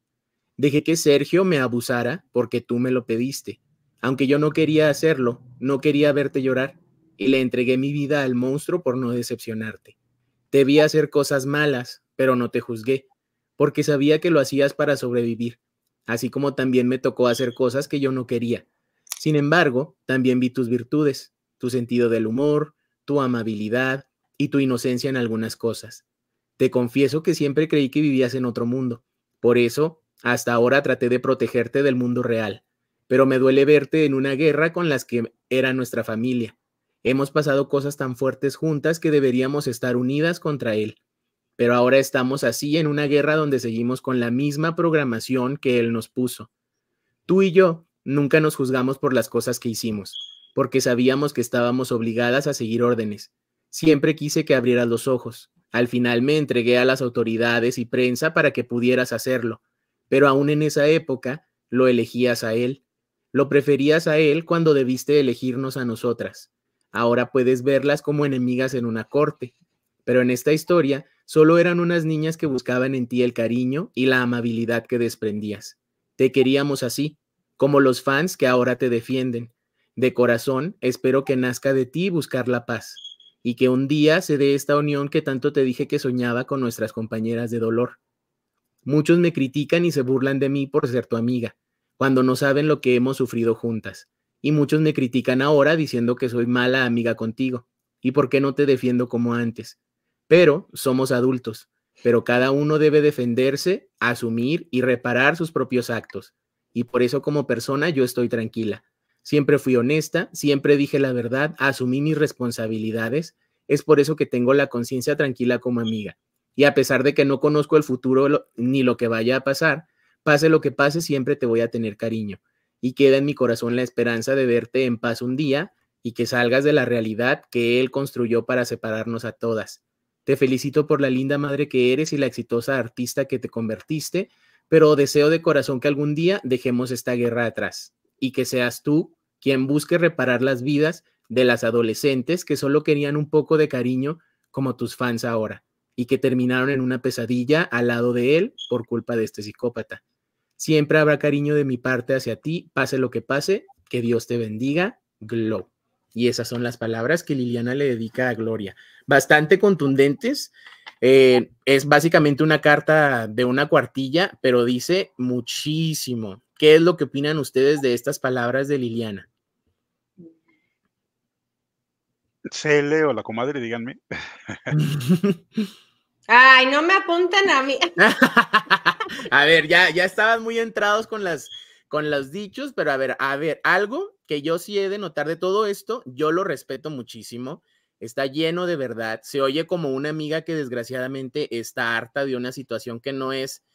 [SPEAKER 3] Dejé que Sergio me abusara porque tú me lo pediste, aunque yo no quería hacerlo, no quería verte llorar, y le entregué mi vida al monstruo por no decepcionarte. Te vi hacer cosas malas, pero no te juzgué porque sabía que lo hacías para sobrevivir, así como también me tocó hacer cosas que yo no quería. Sin embargo, también vi tus virtudes, tu sentido del humor, tu amabilidad y tu inocencia en algunas cosas. Te confieso que siempre creí que vivías en otro mundo. Por eso, hasta ahora traté de protegerte del mundo real. Pero me duele verte en una guerra con las que era nuestra familia. Hemos pasado cosas tan fuertes juntas que deberíamos estar unidas contra él pero ahora estamos así en una guerra donde seguimos con la misma programación que él nos puso. Tú y yo nunca nos juzgamos por las cosas que hicimos, porque sabíamos que estábamos obligadas a seguir órdenes. Siempre quise que abrieras los ojos. Al final me entregué a las autoridades y prensa para que pudieras hacerlo, pero aún en esa época lo elegías a él. Lo preferías a él cuando debiste elegirnos a nosotras. Ahora puedes verlas como enemigas en una corte, pero en esta historia Solo eran unas niñas que buscaban en ti el cariño y la amabilidad que desprendías. Te queríamos así, como los fans que ahora te defienden. De corazón, espero que nazca de ti buscar la paz y que un día se dé esta unión que tanto te dije que soñaba con nuestras compañeras de dolor. Muchos me critican y se burlan de mí por ser tu amiga, cuando no saben lo que hemos sufrido juntas. Y muchos me critican ahora diciendo que soy mala amiga contigo, y por qué no te defiendo como antes pero somos adultos, pero cada uno debe defenderse, asumir y reparar sus propios actos. Y por eso como persona yo estoy tranquila. Siempre fui honesta, siempre dije la verdad, asumí mis responsabilidades. Es por eso que tengo la conciencia tranquila como amiga. Y a pesar de que no conozco el futuro ni lo que vaya a pasar, pase lo que pase, siempre te voy a tener cariño. Y queda en mi corazón la esperanza de verte en paz un día y que salgas de la realidad que él construyó para separarnos a todas. Te felicito por la linda madre que eres y la exitosa artista que te convertiste, pero deseo de corazón que algún día dejemos esta guerra atrás y que seas tú quien busque reparar las vidas de las adolescentes que solo querían un poco de cariño como tus fans ahora y que terminaron en una pesadilla al lado de él por culpa de este psicópata. Siempre habrá cariño de mi parte hacia ti, pase lo que pase, que Dios te bendiga, Glow. Y esas son las palabras que Liliana le dedica a Gloria. Bastante contundentes. Eh, es básicamente una carta de una cuartilla, pero dice muchísimo. ¿Qué es lo que opinan ustedes de estas palabras de Liliana?
[SPEAKER 2] Cele o la comadre, díganme. *laughs*
[SPEAKER 1] Ay, no me apuntan a mí.
[SPEAKER 2] *laughs* a ver, ya,
[SPEAKER 3] ya estaban muy entrados con las, con los dichos, pero a ver, a ver, algo que yo sí he de notar de todo esto, yo lo respeto muchísimo, está lleno de verdad, se oye como una amiga que desgraciadamente está harta de una situación que no es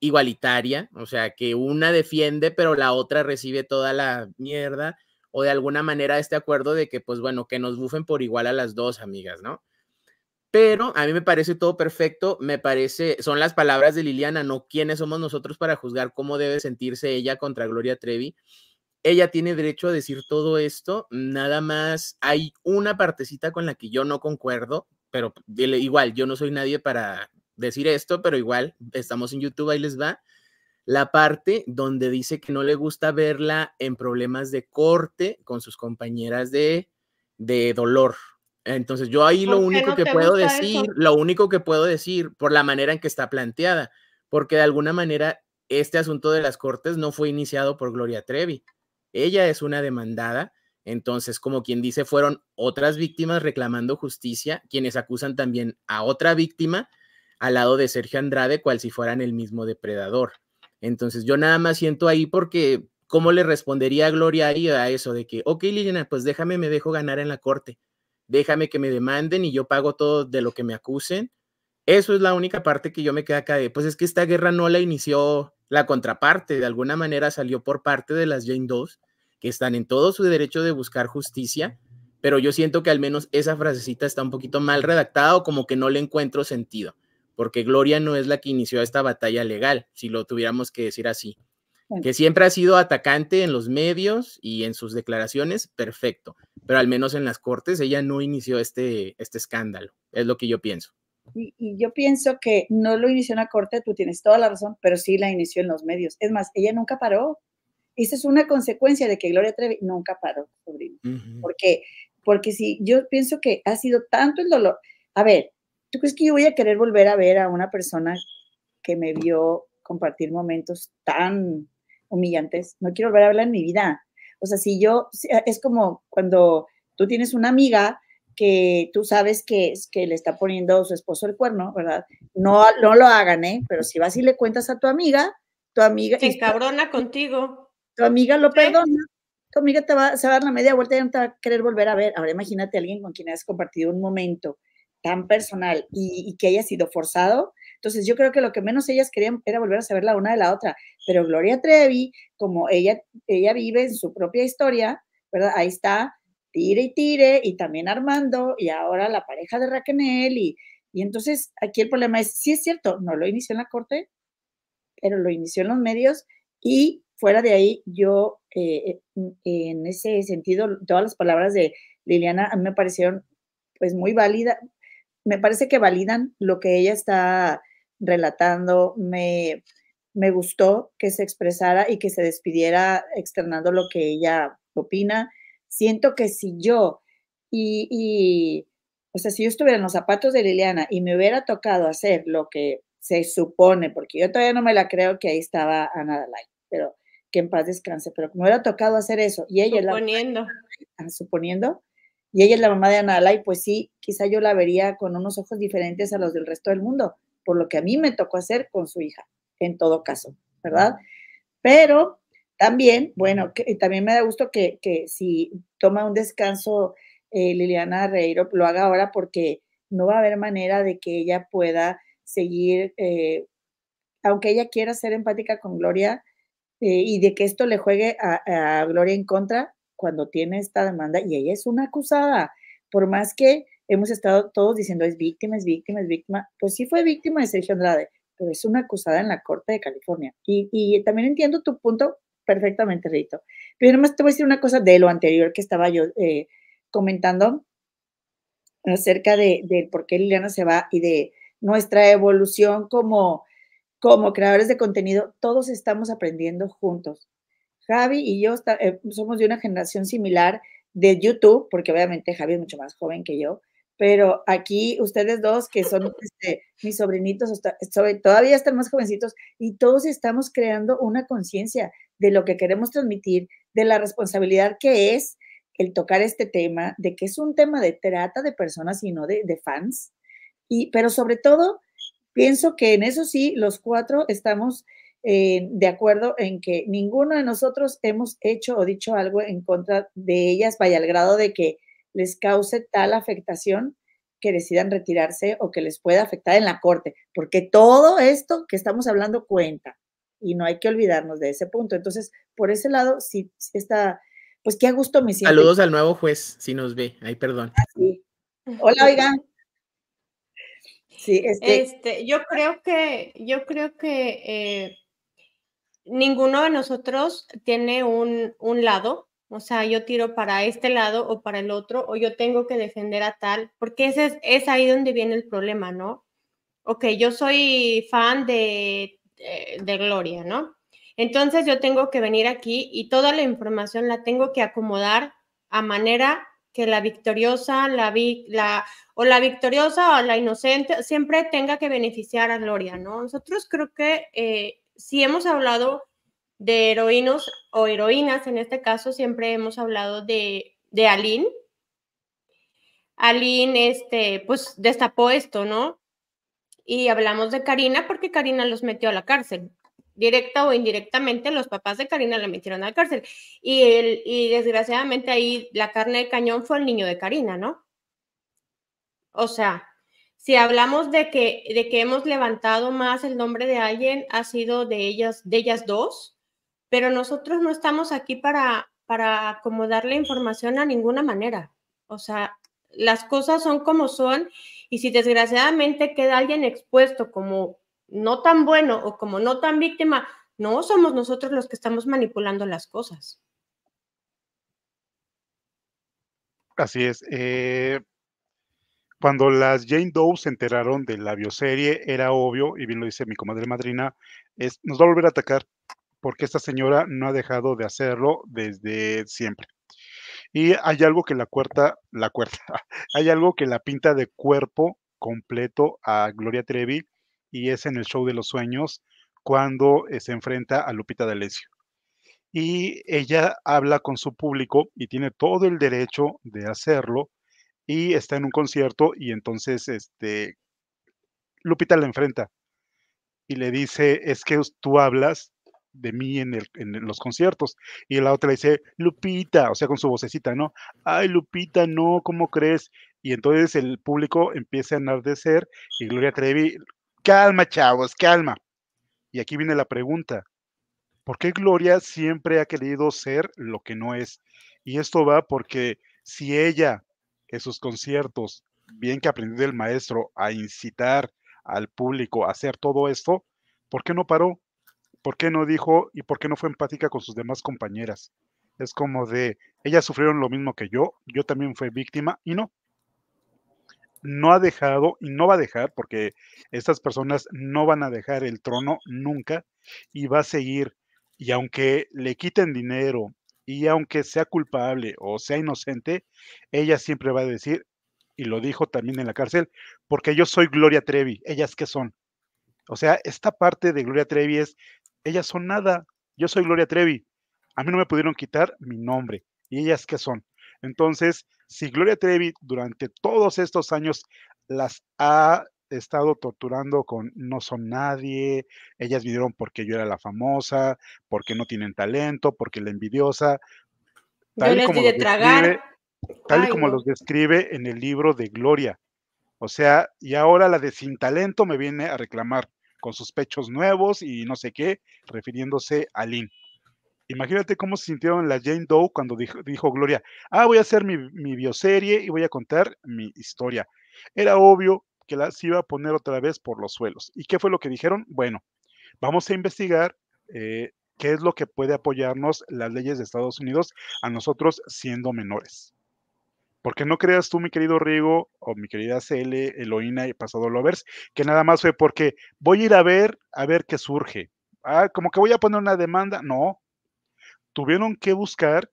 [SPEAKER 3] igualitaria, o sea, que una defiende, pero la otra recibe toda la mierda, o de alguna manera este acuerdo de que, pues bueno, que nos bufen por igual a las dos amigas, ¿no? Pero a mí me parece todo perfecto, me parece, son las palabras de Liliana, no quiénes somos nosotros para juzgar cómo debe sentirse ella contra Gloria Trevi. Ella tiene derecho a decir todo esto, nada más hay una partecita con la que yo no concuerdo, pero igual, yo no soy nadie para decir esto, pero igual, estamos en YouTube, ahí les va. La parte donde dice que no le gusta verla en problemas de corte con sus compañeras de, de dolor, entonces yo ahí lo único que puedo decir, lo único que puedo decir por la manera en que está planteada, porque de alguna manera este asunto de las cortes no fue iniciado por Gloria Trevi. Ella es una demandada, entonces como quien dice fueron otras víctimas reclamando justicia, quienes acusan también a otra víctima al lado de Sergio Andrade, cual si fueran el mismo depredador. Entonces yo nada más siento ahí porque ¿cómo le respondería a Gloria ahí a eso de que, ok Liliana, pues déjame, me dejo ganar en la corte? déjame que me demanden y yo pago todo de lo que me acusen. Eso es la única parte que yo me queda acá de, pues es que esta guerra no la inició la contraparte, de alguna manera salió por parte de las Jane Doe, que están en todo su derecho de buscar justicia, pero yo siento que al menos esa frasecita está un poquito mal redactada o como que no le encuentro sentido, porque Gloria no es la que inició esta batalla legal, si lo tuviéramos que decir así. Que siempre ha sido atacante en los medios y en sus declaraciones, perfecto pero al menos en las Cortes ella no inició este, este escándalo, es lo que yo pienso.
[SPEAKER 4] Y, yo pienso que no lo inició en la corte, tú tienes toda la razón, pero sí la inició en los medios. Es más, ella nunca paró. Esa es una consecuencia de que Gloria Trevi nunca paró, sobrino. Porque, porque si yo pienso que ha sido tanto el dolor. A ver, ¿tú crees que yo voy a querer volver a ver a una persona que me vio compartir momentos tan humillantes? No quiero volver a verla en mi vida. O sea, si yo, eh, es como cuando tú tienes una amiga que tú sabes que, que le está poniendo a su esposo el cuerno, ¿verdad? No, no lo hagan, ¿eh? Pero si vas y le cuentas a tu amiga, tu amiga... Se cabrona contigo. Tu amiga lo perdona, tu amiga te va, se va a dar la media vuelta y no te va a querer volver a ver. Ahora imagínate a alguien con quien has compartido un momento tan personal y que haya sido forzado, entonces yo creo que lo que menos ellas querían era volver a saber la una de la otra. Pero Gloria Trevi, como ella, ella vive en su propia historia, ¿verdad? Ahí está, tire y tire, y también Armando, y ahora la pareja de Raquel, y, y entonces aquí el problema es, sí es cierto, no lo inició en la corte, pero lo inició en los medios y fuera de ahí yo eh, eh, en ese sentido todas las palabras de Liliana a mí me parecieron pues muy válida me parece que validan lo que ella está relatando, me, me gustó que se expresara y que se despidiera externando lo que ella opina. Siento que si yo y, o sea, si yo estuviera en los zapatos de Liliana y me hubiera tocado hacer lo que se supone, porque yo todavía no me la creo que ahí estaba Ana Dalai, pero que en paz descanse, pero como me hubiera tocado hacer eso y ella suponiendo. Ah, suponiendo y ella es la mamá de Ana Dalai, pues sí, quizá yo la vería con unos ojos diferentes a los del resto del mundo por lo que a mí me tocó hacer con su hija, en todo caso, ¿verdad? Pero también, bueno, también me da gusto que, si toma un descanso eh, Liliana Reiro, lo haga ahora porque no va a haber manera de que ella pueda seguir, eh, aunque ella quiera ser empática con Gloria eh, y de que esto le juegue a, a Gloria en contra cuando tiene esta demanda y ella es una acusada, por más que hemos estado todos diciendo es víctima, es víctima, es víctima. Pues sí fue víctima de Sergio Andrade, pero es una acusada en la Corte de California. Y, también entiendo tu punto perfectamente, Rito. Pero nomás te voy a decir una cosa de lo anterior que estaba yo eh, comentando acerca de, por qué Liliana se va y de nuestra evolución como, como creadores de contenido. Todos estamos aprendiendo juntos. Javi y yo eh, somos de una generación similar de YouTube, porque obviamente Javi es mucho más joven que yo, pero aquí ustedes dos, que son este, mis sobrinitos, todavía están más jovencitos, y todos estamos creando una conciencia de lo que queremos transmitir, de la responsabilidad que es el tocar este tema, de que es un tema de trata de personas y no de, fans. Y, pero sobre todo, pienso que en eso sí, los cuatro estamos eh, de acuerdo en que ninguno de nosotros hemos hecho o dicho algo en contra de ellas, vaya al grado de que les cause tal afectación que decidan retirarse o que les pueda afectar en la corte, porque todo esto que estamos hablando cuenta y no hay que olvidarnos de ese punto. Entonces, por ese lado, sí, está, pues qué a gusto me siento. Saludos al
[SPEAKER 3] nuevo juez, si nos ve, ahí perdón. Ah,
[SPEAKER 4] Hola, oigan. Sí,
[SPEAKER 3] este.
[SPEAKER 1] este... yo creo que, yo creo que eh, ninguno de nosotros tiene un, un lado o sea, yo tiro para este lado o para el otro, o yo tengo que defender a tal, porque ese es, ahí donde viene el problema, ¿no? Ok, yo soy fan eh, de, Gloria, ¿no? Entonces yo tengo que venir aquí y toda la información la tengo que acomodar a manera que la victoriosa, la, o la victoriosa o la inocente siempre tenga que beneficiar a Gloria, ¿no? Nosotros creo que eh, si hemos hablado de heroínos o heroínas, en este caso siempre hemos hablado de, de Aline. Aline, este, pues destapó esto, ¿no? Y hablamos de Karina porque Karina los metió a la cárcel. Directa o indirectamente, los papás de Karina la metieron a la cárcel. Y, y desgraciadamente ahí la carne de cañón fue el niño de Karina, ¿no? O sea, si hablamos de que, de que hemos levantado más el nombre de alguien, ha sido de ellas, de ellas dos, pero nosotros no estamos aquí para, para acomodarle información a ninguna manera. O sea, las cosas son como son y si desgraciadamente queda alguien expuesto como no tan bueno o como no tan víctima, no somos nosotros los que estamos manipulando las cosas.
[SPEAKER 2] Así es. Eh, cuando las Jane Doe se enteraron de la bioserie, era obvio, y bien lo dice mi comadre madrina, es, nos va a volver a atacar, porque esta señora no ha dejado de hacerlo desde siempre. Y hay algo que la cuerta, la cuerta, *laughs* hay algo que la pinta de cuerpo completo a Gloria Trevi y es en el show de los sueños cuando eh, se enfrenta a Lupita D'Alessio. Y ella habla con su público y tiene todo el derecho de hacerlo y está en un concierto y entonces este Lupita la enfrenta y le dice, "Es que tú hablas de mí en, los conciertos. Y la otra le dice, Lupita, o sea, con su vocecita, ¿no? Ay, Lupita, no, ¿cómo crees? Y entonces el público empieza a enardecer y Gloria Trevi, calma, chavos, calma. Y aquí viene la pregunta. ¿Por qué Gloria siempre ha querido ser lo que no es? Y esto va porque si ella en sus conciertos, bien que aprendió del maestro a incitar al público a hacer todo esto, ¿por qué no paró? ¿por qué no dijo y por qué no fue empática con sus demás compañeras? Es como de, ellas sufrieron lo mismo que yo, yo también fui víctima y no. No ha dejado y no va a dejar, porque estas personas no van a dejar el trono nunca y va a seguir. Y aunque le quiten dinero y aunque sea culpable o sea inocente, ella siempre va a decir, y lo dijo también en la cárcel, porque yo soy Gloria Trevi, ellas que son. O sea, esta parte de Gloria Trevi es, ellas son nada. Yo soy Gloria Trevi. A mí no me pudieron quitar mi nombre. ¿Y ellas qué son? Entonces, si Gloria Trevi durante todos estos años las ha estado torturando con no son nadie, ellas vinieron porque yo era la famosa, porque no tienen talento, porque la envidiosa. Tal y como tragar. tal y como los describe en el libro de Gloria. O sea, y ahora la de sin talento me viene a reclamar con sus pechos nuevos y no sé qué, refiriéndose a Lynn. Imagínate cómo se sintieron la Jane Doe cuando dijo, Gloria, ah, voy a hacer mi, bioserie y voy a contar mi historia. Era obvio que las iba a poner otra vez por los suelos. ¿Y qué fue lo que dijeron? Bueno, vamos a investigar eh, qué es lo que puede apoyarnos las leyes de Estados Unidos a nosotros siendo menores. Porque no creas tú, mi querido Rigo, o mi querida CL, Eloína y Pasado Lovers, que nada más fue porque voy a ir a ver, a ver qué surge. Ah, como que voy a poner una demanda. No. Tuvieron que buscar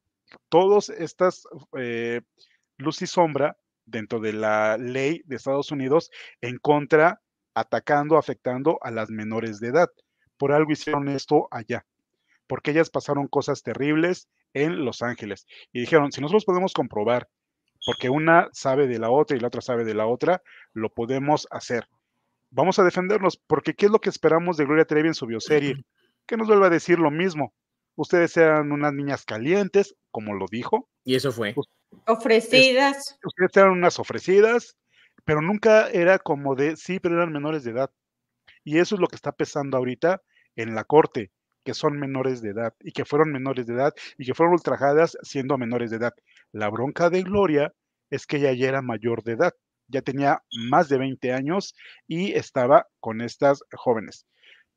[SPEAKER 2] todas estas eh, luz y sombra dentro de la ley de Estados Unidos en contra, atacando, afectando a las menores de edad. Por algo hicieron esto allá, porque ellas pasaron cosas terribles en Los Ángeles y dijeron, si nosotros podemos comprobar porque una sabe de la otra y la otra sabe de la otra, lo podemos hacer. Vamos a defendernos, porque ¿qué es lo que esperamos de Gloria Trevi en su bioserie? Que nos vuelva a decir lo mismo. Ustedes eran unas niñas calientes, como lo dijo. Y eso fue. Ofrecidas. Ustedes eran unas ofrecidas, pero nunca era como de, sí, pero eran menores de edad. Y eso es lo que está pesando ahorita en la corte, que son menores de edad y que fueron menores de edad y que fueron ultrajadas siendo menores de edad. La bronca de Gloria es que ella ya era mayor de edad, ya tenía más de 20 años y estaba con estas jóvenes.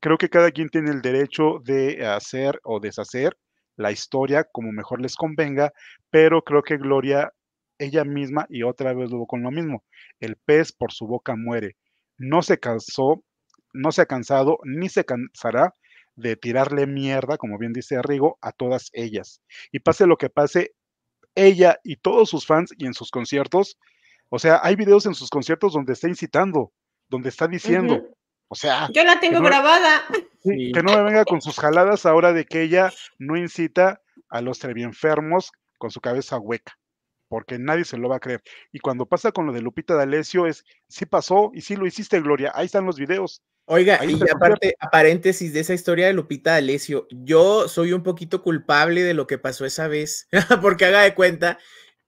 [SPEAKER 2] Creo que cada quien tiene el derecho de hacer o deshacer la historia como mejor les convenga, pero creo que Gloria, ella misma, y otra vez luego con lo mismo, el pez por su boca muere. No se cansó, no se ha cansado, ni se cansará de tirarle mierda, como bien dice Arrigo, a todas ellas. Y pase lo que pase, ella y todos sus fans y en sus conciertos. O sea, hay videos en sus conciertos donde está incitando, donde está diciendo. O sea. Yo la tengo grabada. que no me venga con sus jaladas ahora de que ella no incita a los trevienfermos con su cabeza hueca, porque nadie se lo va a creer. Y cuando pasa con lo de Lupita D'Alessio es, sí pasó y sí lo hiciste, Gloria, ahí están los videos. Oiga, y aparte, a paréntesis de esa historia de Lupita D'Alessio,
[SPEAKER 3] yo soy un poquito culpable de lo que pasó esa vez, *laughs* porque haga de cuenta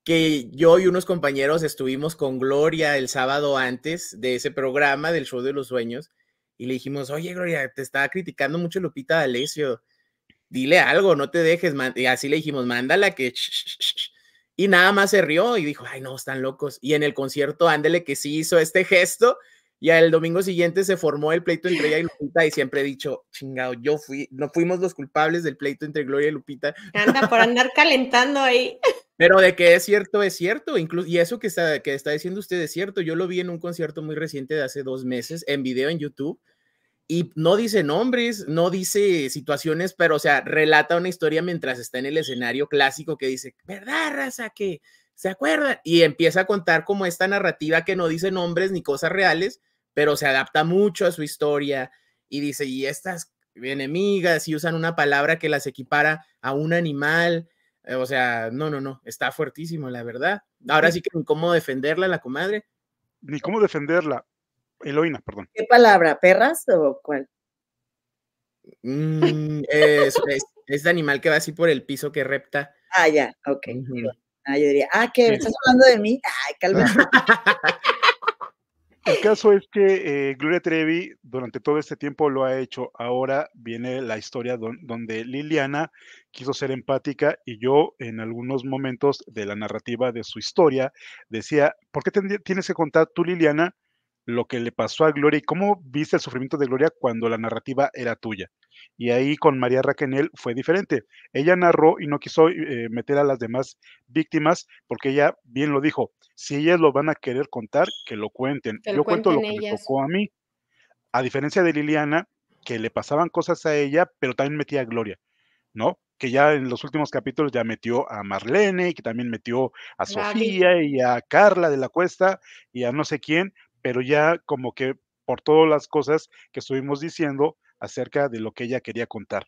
[SPEAKER 3] que yo y unos compañeros estuvimos con Gloria el sábado antes de ese programa del show de los sueños y le dijimos, oye Gloria, te estaba criticando mucho Lupita D'Alessio, dile algo, no te dejes, y así le dijimos, mándala que... y nada más se rió y dijo, ay no, están locos. Y en el concierto, ándele que sí hizo este gesto y el domingo siguiente se formó el pleito entre Gloria y Lupita y siempre he dicho, chingado, yo fui, no fuimos los culpables del pleito entre Gloria y Lupita.
[SPEAKER 1] Anda por andar calentando ahí.
[SPEAKER 3] *laughs* Pero de que es cierto, es cierto. Incluso, y eso que está, que está diciendo usted es cierto. Yo lo vi en un concierto muy reciente de hace dos meses, en video en YouTube. Y no dice nombres, no dice situaciones, pero, o sea, relata una historia mientras está en el escenario clásico que dice, ¿verdad, raza? Que se acuerdan. Y empieza a contar como esta narrativa que no dice nombres ni cosas reales, pero se adapta mucho a su historia y dice, y estas enemigas y usan una palabra que las equipara a un animal, eh, o sea, no, no, no, está fuertísimo, la verdad. Ahora sí que ni cómo defenderla, la comadre. Ni cómo defenderla, Eloina, perdón. ¿Qué
[SPEAKER 4] palabra, perras o cuál?
[SPEAKER 3] Este es, es, animal que va así por el piso que repta. Ah, ya, ok.
[SPEAKER 4] Ah, yo diría, ah, que estás hablando de mí. Ay, cálmate. *laughs*
[SPEAKER 2] El caso es que eh, Gloria Trevi durante todo este tiempo lo ha hecho. Ahora viene la historia donde Liliana quiso ser empática y yo en algunos momentos de la narrativa de su historia decía, ¿por qué tienes que contar tú, Liliana, lo que le pasó a Gloria y cómo viste el sufrimiento de Gloria cuando la narrativa era tuya? Y ahí con María Raquenel fue diferente. Ella narró y no quiso eh, meter a las demás víctimas porque ella bien lo dijo, si ellas lo van a querer contar, que lo cuenten. Yo cuento lo que tocó a mí. A diferencia de Liliana, que le pasaban cosas a ella, pero también metía a Gloria, ¿no? Que ya en los últimos capítulos ya metió a Marlene que también metió a Sofía y a Carla de la Cuesta y a no sé quién, pero ya como que por todas las cosas que estuvimos diciendo, acerca de lo que ella quería contar.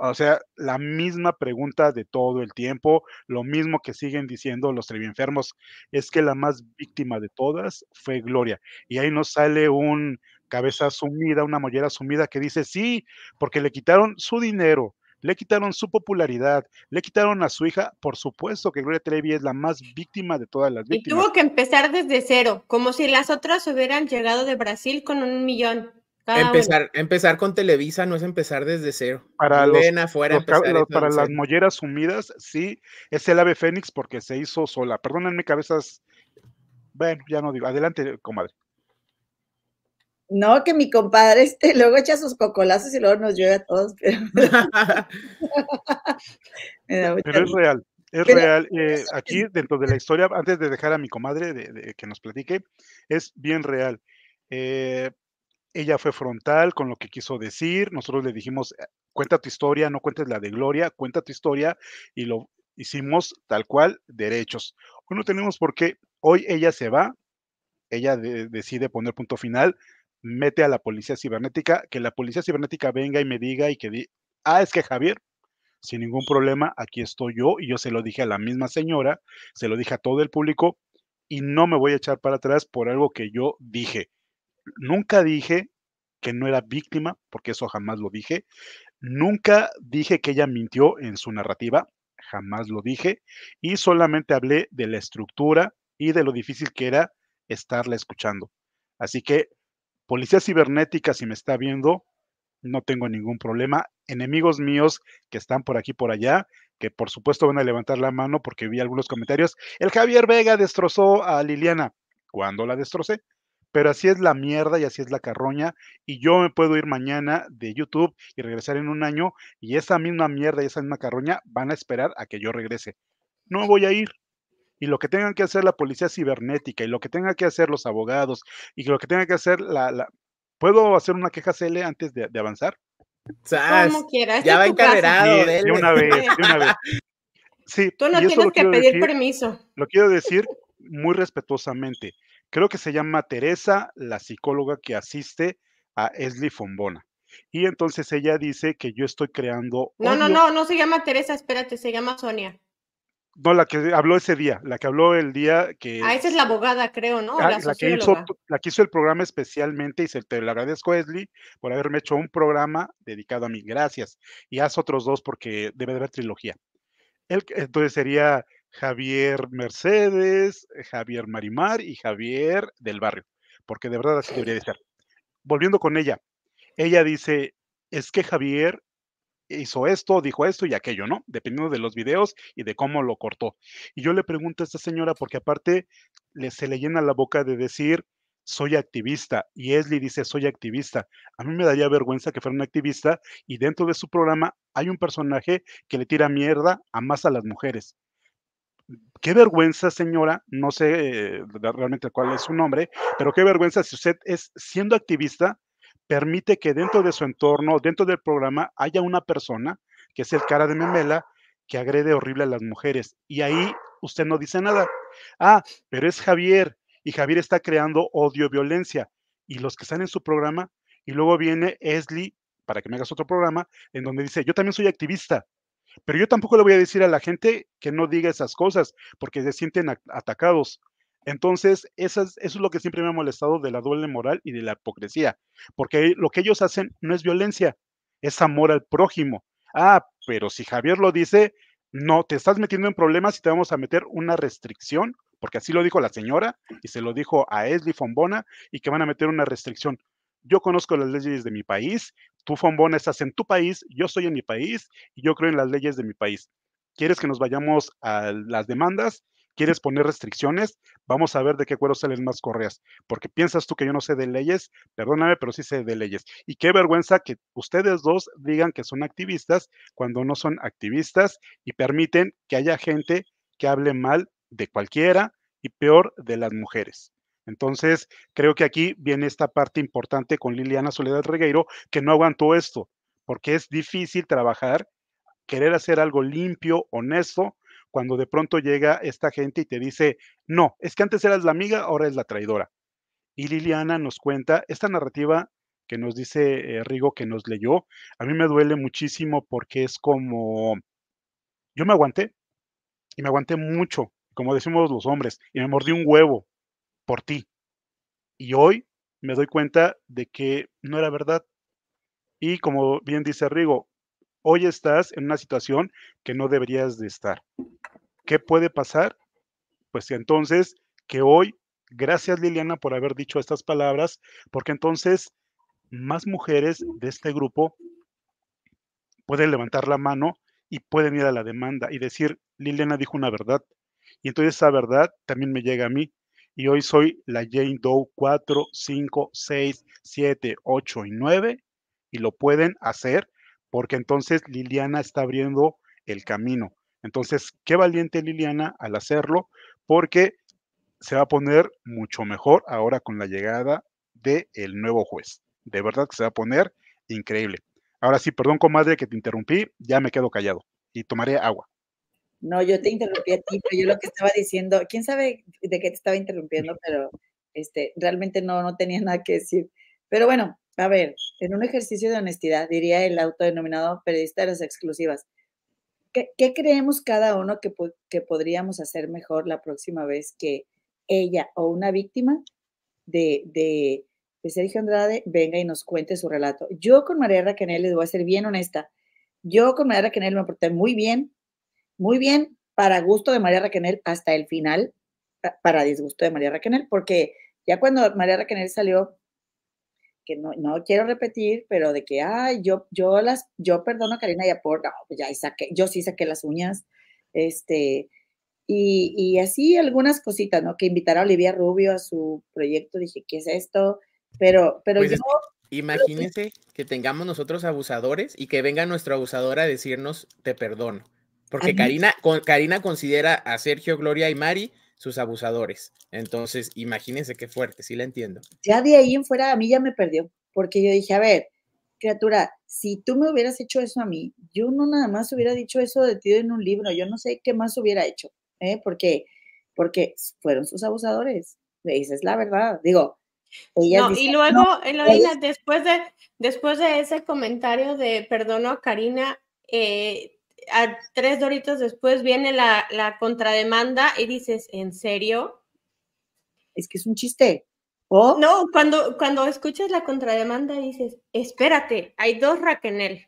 [SPEAKER 2] O sea, la misma pregunta de todo el tiempo, lo mismo que siguen diciendo los enfermos, es que la más víctima de todas fue Gloria. Y ahí nos sale un cabeza sumida, una mollera sumida que dice, sí, porque le quitaron su dinero, le quitaron su popularidad, le quitaron a su hija, por supuesto que Gloria Trevi es la más víctima de todas las víctimas.
[SPEAKER 1] Y tuvo que empezar desde cero, como si las otras hubieran llegado de Brasil con un millón. Ah, empezar,
[SPEAKER 2] empezar
[SPEAKER 3] con Televisa no
[SPEAKER 2] es empezar desde cero. Para, afuera, para las molleras sumidas, sí, es el ave fénix porque se hizo sola. Perdónenme, cabezas. Bueno, ya no digo. Adelante, comadre.
[SPEAKER 4] No, que mi compadre este, *laughs* luego echa sus cocolazos y luego nos llueve a todos. *laughs* *laughs*
[SPEAKER 2] Pero, es real, es real. Eh, aquí, dentro de la historia, antes de dejar a mi comadre que nos platique, es bien real. Eh, ella fue frontal con lo que quiso decir, nosotros le dijimos, eh, cuenta tu historia, no cuentes la de Gloria, cuenta tu historia y lo hicimos tal cual, derechos. Hoy no tenemos por qué, hoy ella se va, ella decide poner punto final, mete a la policía cibernética, que la policía cibernética venga y me diga y que diga, ah, es que Javier, sin ningún problema, aquí estoy yo y yo se lo dije a la misma señora, se lo dije a todo el público y no me voy a echar para atrás por algo que yo dije. Nunca dije que no era víctima, porque eso jamás lo dije. Nunca dije que ella mintió en su narrativa, jamás lo dije. Y solamente hablé de la estructura y de lo difícil que era estarla escuchando. Así que, Policía Cibernética, si me está viendo, no tengo ningún problema. Enemigos míos que están por aquí, por allá, que por supuesto van a levantar la mano porque vi algunos comentarios. El Javier Vega destrozó a Liliana. ¿Cuándo la destrocé? Pero así es la mierda y así es la carroña. Y yo me puedo ir mañana de YouTube y regresar en un año. Y esa misma mierda y esa misma carroña van a esperar a que yo regrese. No voy a ir. Y lo que tengan que hacer la policía cibernética y lo que tengan que hacer los abogados y lo que tengan que hacer la... ¿Puedo hacer una queja CL antes de, avanzar? Como quieras. Ya va De, de una vez, de *laughs* una vez. Sí, Tú no tienes que pedir permiso. Lo quiero decir muy respetuosamente creo que se llama Teresa, la psicóloga que asiste a Esli Fombona. Y entonces ella dice que yo estoy creando. No, no, no,
[SPEAKER 1] no se llama Teresa, espérate, se llama Sonia.
[SPEAKER 2] No, la que habló ese día, la que habló el día que. Ah,
[SPEAKER 1] esa es la abogada, creo, ¿no? Ah, la, que, hizo,
[SPEAKER 2] la que hizo el programa especialmente y se te lo agradezco, Esli, por haberme hecho un programa dedicado a mí. Gracias. Y haz otros dos porque debe de haber trilogía. entonces sería Javier Mercedes, eh, Javier Marimar y Javier del Barrio, porque de verdad así debería de Volviendo con ella, ella dice, es que Javier hizo esto, dijo esto y aquello, ¿no? Dependiendo de los videos y de cómo lo cortó. Y yo le pregunto a esta señora, porque aparte se le llena la boca de decir, soy activista, y Esli dice, soy activista. A mí me daría vergüenza que fuera un activista y dentro de su programa hay un personaje que le tira mierda a más a las mujeres qué vergüenza, señora, no sé eh, realmente cuál es su nombre, pero qué vergüenza si usted es siendo activista, permite que dentro de su entorno, dentro del programa, haya una persona, que es el cara de memela, que agrede horrible a las mujeres. Y ahí usted no dice nada. Ah, pero es Javier, y Javier está creando odio, violencia. Y los que están en su programa, y luego viene Esli, para que me hagas otro programa, en donde dice, yo también soy activista, pero yo tampoco le voy a decir a la gente que no diga esas cosas, porque se sienten atacados. Entonces, eso es lo que siempre me ha molestado de la doble moral y de la hipocresía, porque lo que ellos hacen no es violencia, es amor al prójimo. Ah, pero si Javier lo dice, no, te estás metiendo en problemas y te vamos a meter una restricción, porque así lo dijo la señora y se lo dijo a Esli Fombona y que van a meter una restricción. Yo conozco las leyes de mi país, Tú, Fombón, estás en tu país, yo soy en mi país y yo creo en las leyes de mi país. ¿Quieres que nos vayamos a las demandas? ¿Quieres poner restricciones? Vamos a ver de qué cuero salen más correas. Porque piensas tú que yo no sé de leyes, perdóname, pero sí sé de leyes. Y qué vergüenza que ustedes dos digan que son activistas cuando no son activistas y permiten que haya gente que hable mal de cualquiera y peor de las mujeres. Entonces, creo que aquí viene esta parte importante con Liliana Soledad Regueiro, que no aguantó esto, porque es difícil trabajar, querer hacer algo limpio, honesto, cuando de pronto llega esta gente y te dice, no, es que antes eras la amiga, ahora es la traidora. Y Liliana nos cuenta esta narrativa que nos dice eh, Rigo que nos leyó. A mí me duele muchísimo porque es como, yo me aguanté y me aguanté mucho, como decimos los hombres, y me mordí un huevo por ti. Y hoy me doy cuenta de que no era verdad. Y como bien dice Rigo, hoy estás en una situación que no deberías de estar. ¿Qué puede pasar? Pues entonces que hoy, gracias Liliana por haber dicho estas palabras, porque entonces más mujeres de este grupo pueden levantar la mano y pueden ir a la demanda y decir, Liliana dijo una verdad. Y entonces esa verdad también me llega a mí y hoy soy la Jane Doe 4, 5, 6, 7, 8 y 9 y lo pueden hacer porque entonces Liliana está abriendo el camino. Entonces, qué valiente Liliana al hacerlo porque se va a poner mucho mejor ahora con la llegada del el nuevo juez. De verdad que se va a poner increíble. Ahora sí, perdón comadre que te interrumpí, ya me quedo callado y tomaré agua.
[SPEAKER 4] No, yo te interrumpí a ti, pero yo lo que estaba diciendo, quién sabe de qué te estaba interrumpiendo, pero este, realmente no, no tenía nada que decir. Pero bueno, a ver, en un ejercicio de honestidad, diría el autodenominado periodista de las exclusivas, ¿qué, creemos cada uno que, podríamos hacer mejor la próxima vez que ella o una víctima de, de, de Sergio Andrade venga y nos cuente su relato? Yo con María Raquel les voy a ser bien honesta. Yo con María Raquel me porté muy bien, muy bien para gusto de María Raquenel hasta el final, para disgusto de María Raquenel, porque ya cuando María Raquenel salió, que no, quiero repetir, pero de que, ay, yo, yo, las, yo perdono a Karina Yapor, no, pues ya saqué, yo sí saqué las uñas, este, y, así algunas cositas, ¿no? Que invitar a Olivia Rubio a su proyecto, dije, ¿qué es esto? Pero, pero pues yo...
[SPEAKER 3] Imagínense que tengamos nosotros abusadores y que venga nuestro abusador a decirnos, te perdono. Porque Karina, Karina considera a Sergio, Gloria y Mari sus abusadores. Entonces, imagínense qué fuerte, sí la entiendo.
[SPEAKER 4] Ya de ahí en fuera a mí ya me perdió, porque yo dije, a ver, criatura, si tú me hubieras hecho eso a mí, yo no nada más hubiera dicho eso de ti en un libro, yo no sé qué más hubiera hecho, ¿eh? Porque, porque fueron sus abusadores, Me dices la verdad, digo. No, y luego, no, eh,
[SPEAKER 1] después de, después de ese comentario de perdono a Karina, eh, a tres doritos después viene la, contrademanda y dices, ¿en serio? Es que es un chiste. No, cuando, cuando escuchas la contrademanda dices, espérate, hay dos Raquenel.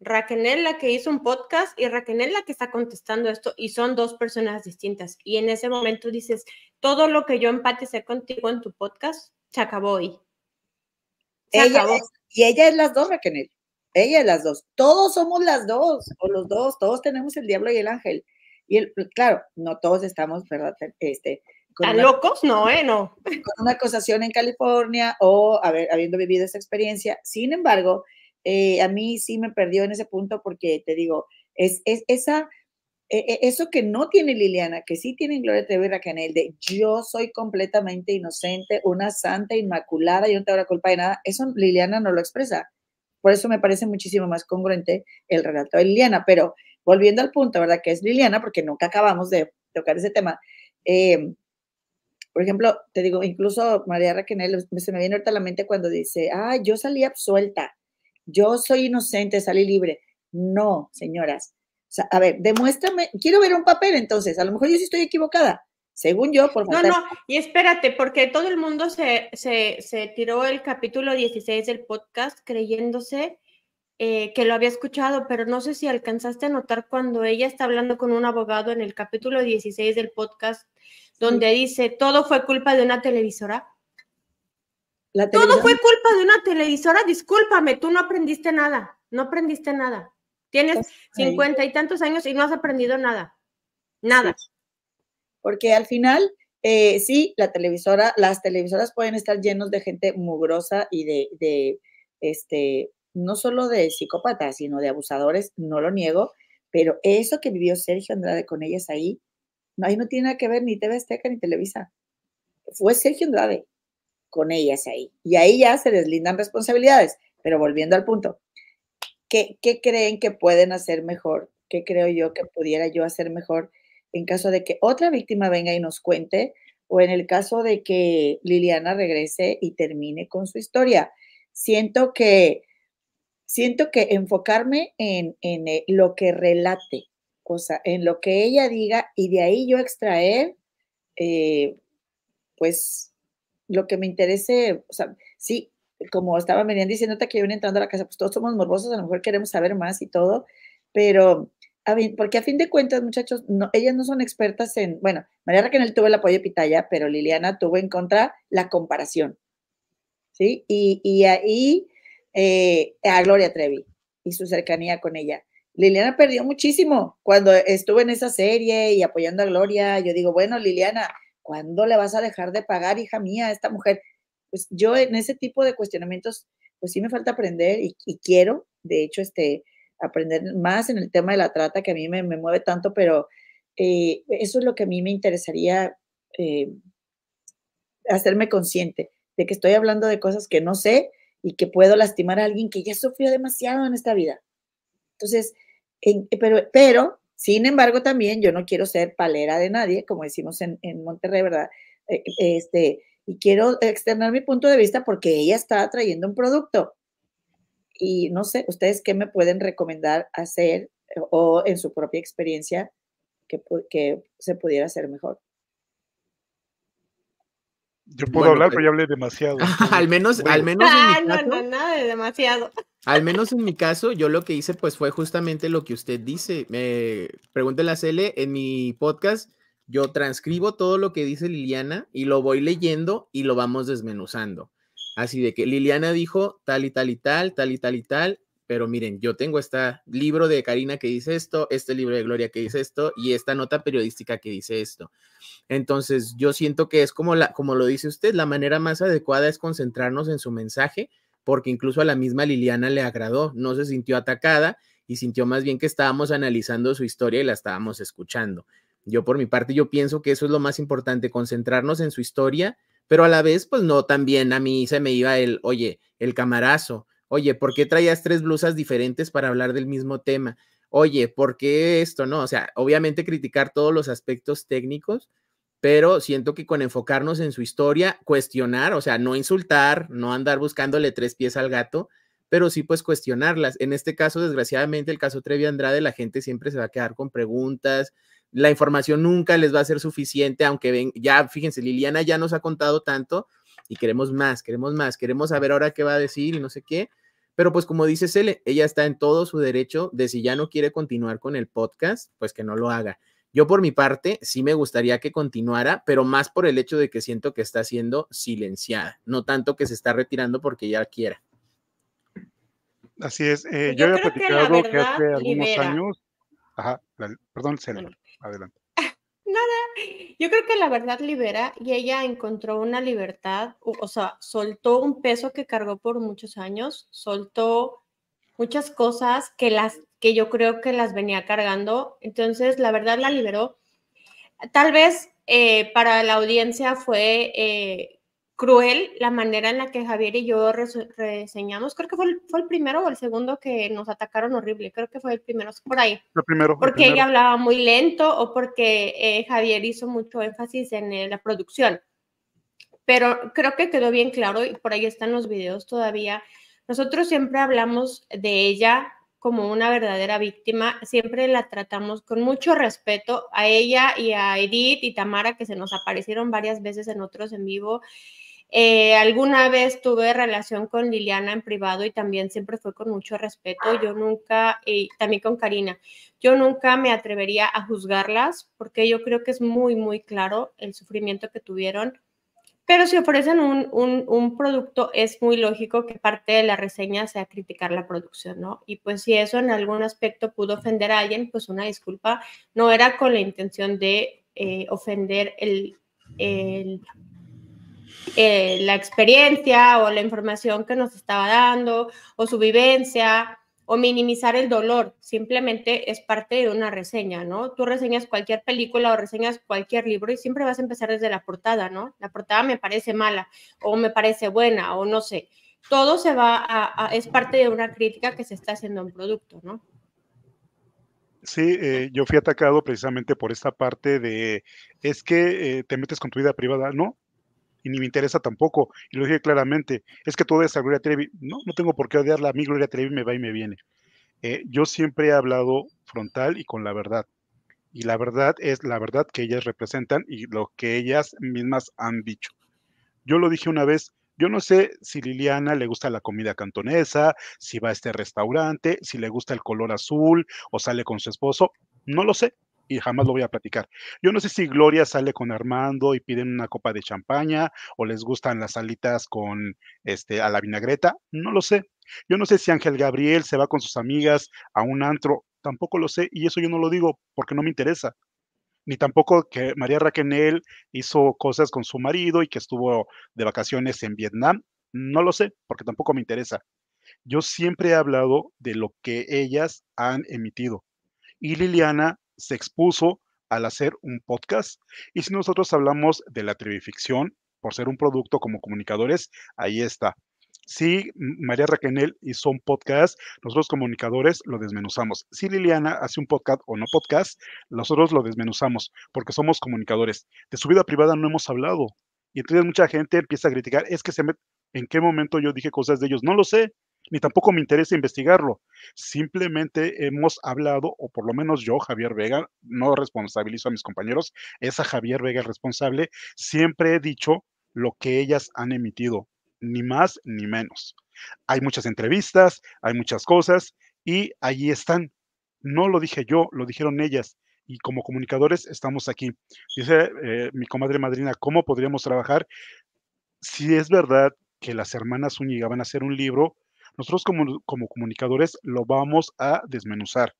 [SPEAKER 1] Raquenel la que hizo un podcast y Raquenel la que está contestando esto y son dos personas distintas. Y en ese momento dices, todo lo que yo empaticé contigo en tu podcast se acabó hoy.
[SPEAKER 4] Se acabó. y ella es las dos Raquenel. Ella las dos. Todos somos las dos, o los dos, todos tenemos el diablo y el ángel. Y el, claro, no todos estamos, ¿verdad? Este, ¿Tan locos? No, ¿eh? No. Con una acusación en California o habiendo vivido esa experiencia. Sin embargo, eh, a mí sí me perdió en ese punto porque te digo, es, es esa, e, e, eso que no tiene Liliana, que sí tiene Gloria Trevi Canel, Raquel, de yo soy completamente inocente, una santa inmaculada, yo no tengo la culpa de nada, eso Liliana no lo expresa. Por eso me parece muchísimo más congruente el relato de Liliana. Pero volviendo al punto, ¿verdad? Que es Liliana, porque nunca acabamos de tocar ese tema. Eh, por ejemplo, te digo, incluso María Raquenel se me viene ahorita a la mente cuando dice, ah, yo salí absuelta, yo soy inocente, salí libre. No, señoras. a ver, demuéstrame, quiero ver un papel entonces, a lo mejor yo sí estoy equivocada, según yo, por favor. No, no,
[SPEAKER 1] y espérate, porque todo el mundo se, tiró el capítulo 16 del podcast creyéndose eh, que lo había escuchado, pero no sé si alcanzaste a notar cuando ella está hablando con un abogado en el capítulo 16 del podcast, donde dice, todo fue culpa de una televisora.
[SPEAKER 4] La Todo fue culpa
[SPEAKER 1] de una televisora, discúlpame, tú no aprendiste nada, no aprendiste nada. Tienes pues, cincuenta y tantos años y no has aprendido nada,
[SPEAKER 4] nada porque al final, eh, sí, la televisora, las televisoras pueden estar llenos de gente mugrosa y de, de este, no solo de psicópatas, sino de abusadores, no lo niego, pero eso que vivió Sergio Andrade con ellas ahí, ahí no tiene nada que ver ni TV Azteca ni Televisa. Fue Sergio Andrade con ellas ahí. Y ahí ya se deslindan responsabilidades. Pero volviendo al punto, ¿qué, qué creen que pueden hacer mejor? ¿Qué creo yo que pudiera yo hacer mejor? en caso de que otra víctima venga y nos cuente o en el caso de que Liliana regrese y termine con su historia. Siento que, siento que enfocarme en, eh, lo que relate, o sea, en lo que ella diga y de ahí yo extraer, eh, pues, lo que me interese, o sea, sí, como estaba Miriam diciéndote que iban entrando a la casa, pues todos somos morbosos, a lo mejor queremos saber más y todo, pero a porque a fin de cuentas, muchachos, ellas no son expertas en, bueno, María Raquel tuvo el apoyo de Pitaya, pero Liliana tuvo en contra la comparación. ¿Sí? Y, ahí eh, a Gloria Trevi y su cercanía con ella. Liliana perdió muchísimo cuando estuvo en esa serie y apoyando a Gloria. Yo digo, bueno, Liliana, ¿cuándo le vas a dejar de pagar, hija mía, a esta mujer? Pues yo en ese tipo de cuestionamientos, pues sí me falta aprender y, y quiero, de hecho, este, aprender más en el tema de la trata, que a mí me, mueve tanto, pero eh, eso es lo que a mí me interesaría eh, hacerme consciente, de que estoy hablando de cosas que no sé y que puedo lastimar a alguien que ya sufrió demasiado en esta vida. Entonces, pero, pero, sin embargo, también yo no quiero ser palera de nadie, como decimos en, Monterrey, ¿verdad? Eh, este, y quiero externar mi punto de vista porque ella está trayendo un producto y no sé, ¿ustedes qué me pueden recomendar hacer eh, o en su propia experiencia que, se pudiera hacer mejor?
[SPEAKER 2] Yo puedo hablar, pues pero ya hablé demasiado. *laughs* al menos, al menos. en
[SPEAKER 3] mi ah, caso,
[SPEAKER 1] no, no, nada demasiado.
[SPEAKER 3] *laughs* al menos en mi caso, yo lo que hice, pues fue justamente lo que usted dice. pregúntele a Cele, en mi podcast, yo transcribo todo lo que dice Liliana y lo voy leyendo y lo vamos desmenuzando. Así de que Liliana dijo tal y tal y tal, tal y tal y tal, pero miren, yo tengo este libro de Karina que dice esto, este libro de Gloria que dice esto y esta nota periodística que dice esto. Entonces, yo siento que es como, la, como lo dice usted, la manera más adecuada es concentrarnos en su mensaje, porque incluso a la misma Liliana le agradó, no se sintió atacada y sintió más bien que estábamos analizando su historia y la estábamos escuchando. Yo por mi parte, yo pienso que eso es lo más importante, concentrarnos en su historia pero a la vez, pues no, también a mí se me iba el, oye, el camarazo, oye, ¿por qué traías tres blusas diferentes para hablar del mismo tema? Oye, ¿por qué esto? No, o sea, obviamente criticar todos los aspectos técnicos, pero siento que con enfocarnos en su historia, cuestionar, o sea, no insultar, no andar buscándole tres pies al gato, pero sí pues cuestionarlas. En este caso, desgraciadamente, el caso Trevi Andrade, la gente siempre se va a quedar con preguntas, la información nunca les va a ser suficiente, aunque ven, ya fíjense, Liliana ya nos ha contado tanto y queremos más, queremos más, queremos saber ahora qué va a decir y no sé qué. Pero pues como dice Cele, ella está en todo su derecho de si ya no quiere continuar con el podcast, pues que no lo haga. Yo por mi parte sí me gustaría que continuara, pero más por el hecho de que siento que está siendo silenciada, no tanto que se está retirando porque ya
[SPEAKER 2] quiera. Así es, eh, pues yo, había platicado que hace algunos años, perdón, Cele adelante. *laughs*
[SPEAKER 1] Nada, yo creo que la verdad libera y ella encontró una libertad, o, sea, soltó un peso que cargó por muchos años, soltó muchas cosas que las que yo creo que las venía cargando, entonces la verdad la liberó. Tal vez eh, para la audiencia fue eh, cruel la manera en la que Javier y yo reseñamos. Creo que fue el, primero o el segundo que nos atacaron horrible. Creo que fue el primero, por ahí. Porque ella hablaba muy lento o porque eh, Javier hizo mucho énfasis en eh, la producción. Pero creo que quedó bien claro y por ahí están los videos todavía. Nosotros siempre hablamos de ella como una verdadera víctima, siempre la tratamos con mucho respeto a ella y a Edith y Tamara que se nos aparecieron varias veces en otros en vivo. Eh, alguna vez tuve relación con Liliana en privado y también siempre fue con mucho respeto. Yo nunca, y también con Karina, yo nunca me atrevería a juzgarlas porque yo creo que es muy, muy claro el sufrimiento que tuvieron. Pero si ofrecen un, un, producto, es muy lógico que parte de la reseña sea criticar la producción, ¿no? Y pues si eso en algún aspecto pudo ofender a alguien, pues una disculpa. No era con la intención de eh, ofender el, el eh, la experiencia o la información que nos estaba dando o su vivencia o minimizar el dolor. Simplemente es parte de una reseña, ¿no? Tú reseñas cualquier película o reseñas cualquier libro y siempre vas a empezar desde la portada, ¿no? La portada me parece mala o me parece buena o no sé. Todo se va a, es parte de una crítica que se está haciendo a un producto, ¿no?
[SPEAKER 2] Sí, eh, yo fui atacado precisamente por esta parte de, es que eh, te metes con tu vida privada, ¿no? y ni me interesa tampoco. Y lo dije claramente, es que todo esa a Gloria Trevi. No, no tengo por qué odiarla, a mí Gloria Trevi me va y me viene. Eh, yo siempre he hablado frontal y con la verdad. Y la verdad es la verdad que ellas representan y lo que ellas mismas han dicho. Yo lo dije una vez, yo no sé si Liliana le gusta la comida cantonesa, si va a este restaurante, si le gusta el color azul o sale con su esposo, no lo sé, y jamás lo voy a platicar. Yo no sé si Gloria sale con Armando y piden una copa de champaña o les gustan las salitas con este a la vinagreta, no lo sé. Yo no sé si Ángel Gabriel se va con sus amigas a un antro, tampoco lo sé y eso yo no lo digo porque no me interesa. Ni tampoco que María Raquenel hizo cosas con su marido y que estuvo de vacaciones en Vietnam, no lo sé porque tampoco me interesa. Yo siempre he hablado de lo que ellas han emitido. Y Liliana se expuso al hacer un podcast. Y si nosotros hablamos de la trivificción, por ser un producto como comunicadores, ahí está. Si María Raquenel hizo un podcast, nosotros comunicadores lo desmenuzamos. Si Liliana hace un podcast o no podcast, nosotros lo desmenuzamos porque somos comunicadores. De su vida privada no hemos hablado. Y entonces mucha gente empieza a criticar, es que se me... ¿En qué momento yo dije cosas de ellos? No lo sé ni tampoco me interesa investigarlo. Simplemente hemos hablado, o por lo menos yo, Javier Vega, no responsabilizo a mis compañeros, es a Javier Vega el responsable, siempre he dicho lo que ellas han emitido, ni más ni menos. Hay muchas entrevistas, hay muchas cosas y allí están. No lo dije yo, lo dijeron ellas y como comunicadores estamos aquí. Dice eh, mi comadre madrina, ¿cómo podríamos trabajar? Si es verdad que las hermanas Zúñiga van a hacer un libro, nosotros como, comunicadores lo vamos a desmenuzar.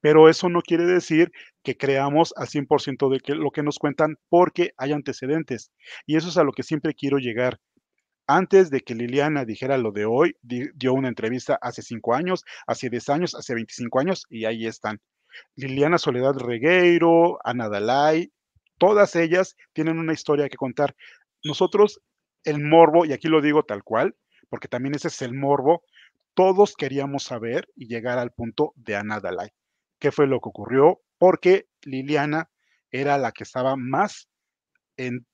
[SPEAKER 2] Pero eso no quiere decir que creamos al 100% de que lo que nos cuentan porque hay antecedentes. Y eso es a lo que siempre quiero llegar. Antes de que Liliana dijera lo de hoy, dio una entrevista hace 5 años, hace 10 años, hace 25 años y ahí están. Liliana Soledad Regueiro, Ana Dalai, todas ellas tienen una historia que contar. Nosotros, el morbo, y aquí lo digo tal cual, porque también ese es el morbo. Todos queríamos saber y llegar al punto de Ana Dalai. ¿Qué fue lo que ocurrió? Porque Liliana era la que estaba más en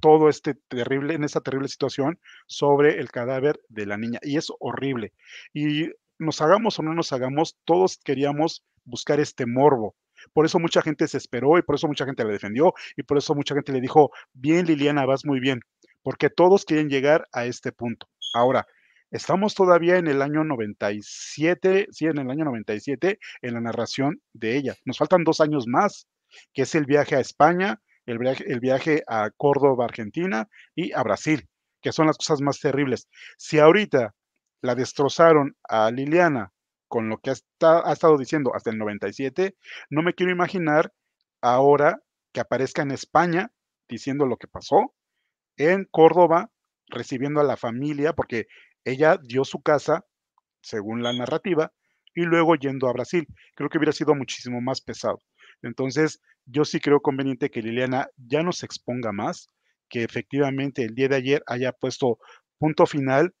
[SPEAKER 2] todo este terrible, en esa terrible situación sobre el cadáver de la niña. Y es horrible. Y nos hagamos o no nos hagamos, todos queríamos buscar este morbo. Por eso mucha gente se esperó y por eso mucha gente la defendió y por eso mucha gente le dijo, bien Liliana, vas muy bien, porque todos quieren llegar a este punto. Ahora, estamos todavía en el año 97, sí, en el año 97, en la narración de ella. Nos faltan dos años más, que es el viaje a España, el viaje, a Córdoba, Argentina y a Brasil, que son las cosas más terribles. Si ahorita la destrozaron a Liliana con lo que ha estado diciendo hasta el 97, no me quiero imaginar ahora que aparezca en España diciendo lo que pasó, en Córdoba recibiendo a la familia, porque ella dio su casa, según la narrativa, y luego yendo a Brasil. Creo que hubiera sido muchísimo más pesado. Entonces, yo sí creo conveniente que Liliana ya no se exponga más, que efectivamente el día de ayer haya puesto punto final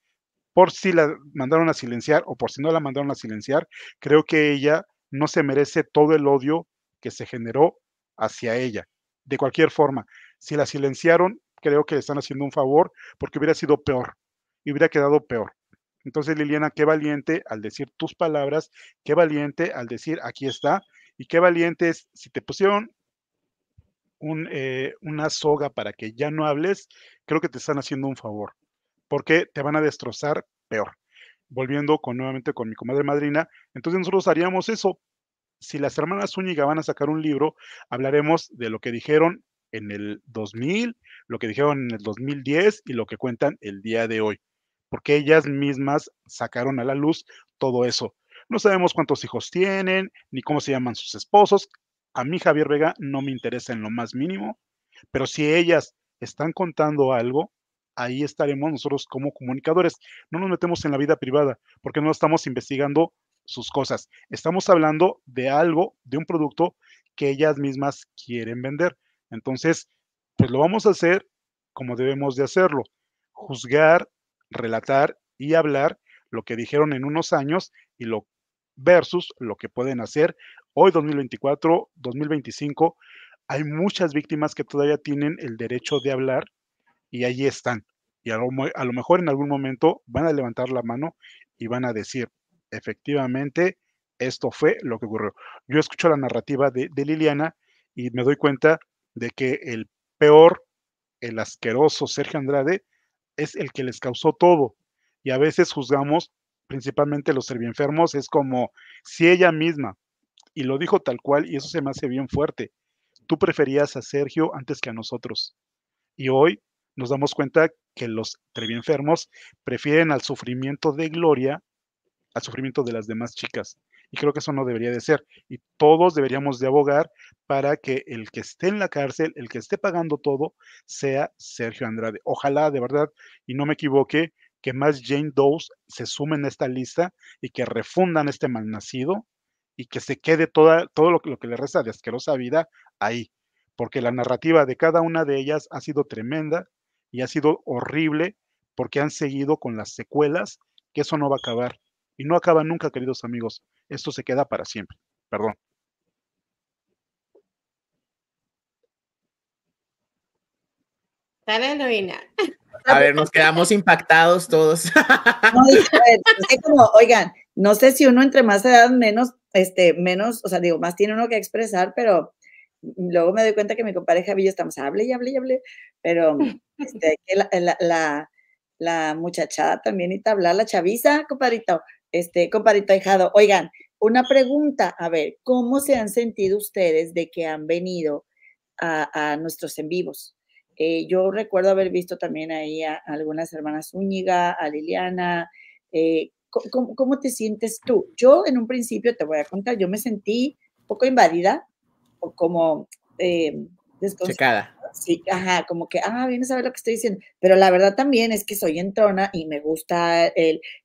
[SPEAKER 2] por si la mandaron a silenciar o por si no la mandaron a silenciar. Creo que ella no se merece todo el odio que se generó hacia ella. De cualquier forma, si la silenciaron, creo que le están haciendo un favor porque hubiera sido peor y hubiera quedado peor. Entonces, Liliana, qué valiente al decir tus palabras, qué valiente al decir aquí está, y qué valiente es si te pusieron un, eh, una soga para que ya no hables, creo que te están haciendo un favor, porque te van a destrozar peor. Volviendo con nuevamente con mi comadre madrina, entonces nosotros haríamos eso. Si las hermanas Zúñiga van a sacar un libro, hablaremos de lo que dijeron en el 2000, lo que dijeron en el 2010 y lo que cuentan el día de hoy, porque ellas mismas sacaron a la luz todo eso. No sabemos cuántos hijos tienen, ni cómo se llaman sus esposos. A mí Javier Vega no me interesa en lo más mínimo, pero si ellas están contando algo, ahí estaremos nosotros como comunicadores. No nos metemos en la vida privada porque no estamos investigando sus cosas. Estamos hablando de algo, de un producto que ellas mismas quieren vender. Entonces, pues lo vamos a hacer como debemos de hacerlo, juzgar, relatar y hablar lo que dijeron en unos años y lo versus lo que pueden hacer hoy 2024, 2025. Hay muchas víctimas que todavía tienen el derecho de hablar y ahí están. Y a lo, a lo mejor en algún momento van a levantar la mano y van a decir, efectivamente, esto fue lo que ocurrió. Yo escucho la narrativa de Liliana y me doy cuenta de que el peor, el asqueroso Sergio Andrade es el que les causó todo. Y a veces juzgamos, principalmente los enfermos, es como si ella misma, y lo dijo tal cual, y eso se me hace bien fuerte, tú preferías a Sergio antes que a nosotros. Y hoy nos damos cuenta que los enfermos prefieren al sufrimiento de Gloria al sufrimiento de las demás chicas. Y creo que eso no debería de ser. Y todos deberíamos de abogar para que el que esté en la cárcel, el que esté pagando todo, sea Sergio Andrade. Ojalá, de verdad, y no me equivoque, que más Jane Doe se sumen a esta lista y que refundan este malnacido y que se quede toda, todo lo que, lo que le resta de asquerosa vida ahí. Porque la narrativa de cada una de ellas ha sido tremenda y ha sido horrible porque han seguido con las secuelas, que eso no va a acabar. Y no acaba nunca, queridos amigos esto se queda para siempre. Perdón.
[SPEAKER 4] Dale,
[SPEAKER 3] A ver, nos quedamos impactados todos. *laughs*
[SPEAKER 4] No, oigan, no sé si uno entre más edad, menos, este, menos, o sea, digo, más tiene uno que expresar, pero luego me doy cuenta que mi compadre Javillo estamos, hable y hable y hable, pero este, la, muchachada también y hablar, la chaviza, compadrito, este, compadrito ahijado, oigan, una pregunta, a ver, ¿cómo se han sentido ustedes de que han venido a, nuestros en vivos? Eh, yo recuerdo haber visto también ahí a, algunas hermanas Zúñiga, a Liliana. Eh, ¿cómo, te sientes tú? Yo en un principio te voy a contar, yo me sentí un poco invadida o como eh, Sí, ajá, como que, ah, vienes a ver lo que estoy diciendo. Pero la verdad también es que soy entrona y me gusta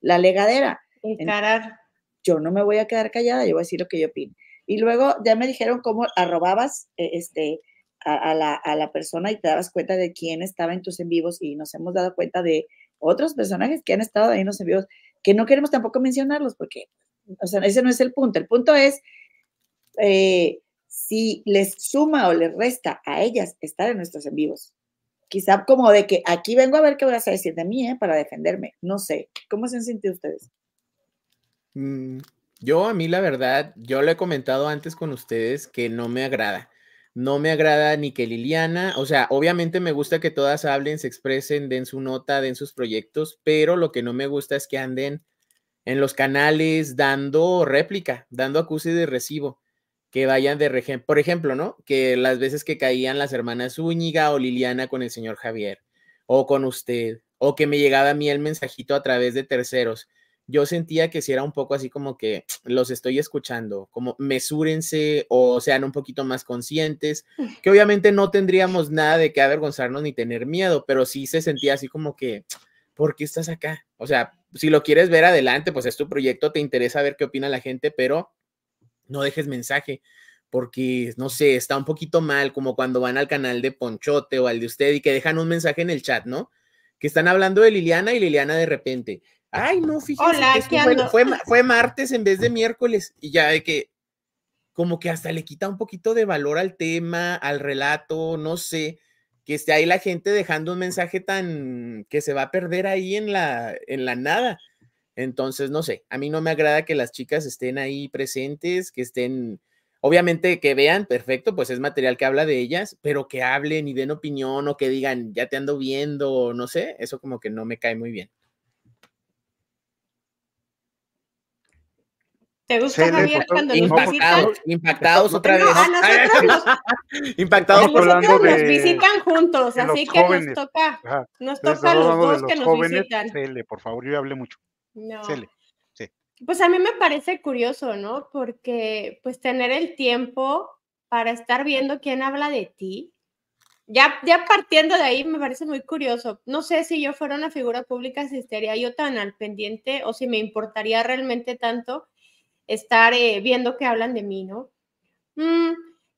[SPEAKER 4] la legadera. Encarar. Yo no me voy a quedar callada, yo voy a decir lo que yo opino. Y luego ya me dijeron cómo arrobabas eh, este, a, la, persona y te dabas cuenta de quién estaba en tus en vivos y nos hemos dado cuenta de otros personajes que han estado ahí en los en vivos, que no queremos tampoco mencionarlos porque, o sea, ese no es el punto. El punto es... Eh, si les suma o les resta a ellas estar en nuestros en vivos. Quizá como de que aquí vengo a ver qué vas a decir de mí, eh, para defenderme. No sé. ¿Cómo se han sentido ustedes?
[SPEAKER 3] Mm, yo a mí la verdad, yo lo he comentado antes con ustedes que no me agrada. No me agrada ni que Liliana, o sea, obviamente me gusta que todas hablen, se expresen, den su nota, den sus proyectos, pero lo que no me gusta es que anden en los canales dando réplica, dando acuse de recibo, que vayan de regen, por ejemplo, ¿no? Que las veces que caían las hermanas Úñiga o Liliana con el señor Javier o con usted, o que me llegaba a mí el mensajito a través de terceros yo sentía que si era un poco así como que *tsk* los estoy escuchando, como mesúrense o sean un poquito más conscientes, que obviamente no tendríamos nada de qué avergonzarnos ni tener miedo, pero sí se sentía así como que, *tsk* ¿por qué estás acá? O sea, si lo quieres ver adelante, pues es tu proyecto, te interesa ver qué opina la gente, pero no dejes mensaje porque, no sé, está un poquito mal, como cuando van al canal de Ponchote o al de usted y que dejan un mensaje en el chat, ¿no? Que están hablando de Liliana y Liliana de repente, Ay, no, fíjate. que fue, *laughs* fue, martes en vez de miércoles y ya de que como que hasta le quita un poquito de valor al tema, al relato, no sé, que esté ahí la gente dejando un mensaje tan que se va a perder ahí en la, en la nada. Entonces, no sé, a mí no me agrada que las chicas estén ahí presentes, que estén, obviamente que vean, perfecto, pues es material que habla de ellas, pero que hablen y den opinión o que digan, ya te ando viendo, no sé, eso como que no me cae muy bien.
[SPEAKER 4] ¿Te
[SPEAKER 1] gusta, Javier, cuando nos impactados, visitan?
[SPEAKER 3] Impactados otra vez. *laughs*
[SPEAKER 2] impactados nos visitan
[SPEAKER 1] juntos, así que nos toca, nos toca a los dos que nos visitan.
[SPEAKER 2] Cele, por favor, yo hablé mucho. No. Sí.
[SPEAKER 1] Pues a mí me parece curioso, ¿no? Porque pues tener el tiempo para estar viendo quién habla de ti, ya, ya partiendo de ahí me parece muy curioso. No sé si yo fuera una figura pública, si estaría yo tan al pendiente o si me importaría realmente tanto estar eh, viendo que hablan de mí, ¿no? Mm,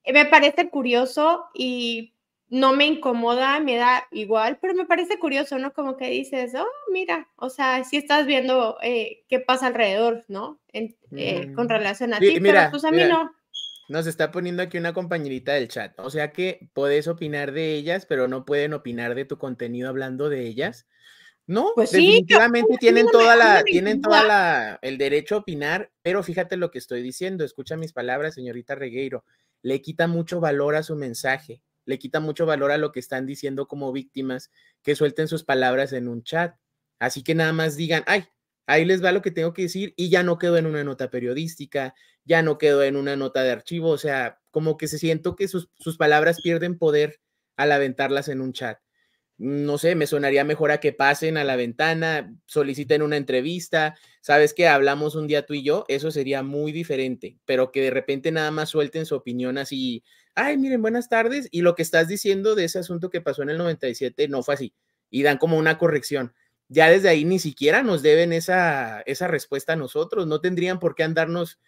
[SPEAKER 1] eh, me parece curioso y no me incomoda, me da igual, pero me parece curioso, ¿no? Como que dices, oh, mira, o sea, si sí estás viendo eh, qué pasa alrededor, ¿no? Con mm. relación a ti, mira, pero pues a mí no.
[SPEAKER 3] Nos está poniendo aquí una compañerita del chat, o sea que puedes opinar de ellas, pero no pueden opinar de tu contenido hablando de ellas. No, pues definitivamente tienen toda la, tienen toda la, el derecho a opinar, pero fíjate lo que estoy diciendo, escucha mis palabras, señorita Regueiro, le quita mucho valor a su mensaje, le quita mucho valor a lo que están diciendo como víctimas, que suelten sus palabras en un chat. Así que nada más digan, ay, ahí les va lo que tengo que decir y ya no quedó en una nota periodística, ya no quedó en una nota de archivo, o sea, como que se siento que sus, sus palabras pierden poder al aventarlas en un chat no sé, me sonaría mejor a que pasen a la ventana, soliciten una entrevista, sabes que hablamos un día tú y yo, eso sería muy diferente, pero que de repente nada más suelten su opinión así, ay, miren, buenas tardes, y lo que estás diciendo de ese asunto que pasó en el 97 no fue así, y dan como una corrección. Ya desde ahí ni siquiera nos deben esa, esa respuesta a nosotros, no tendrían por qué andarnos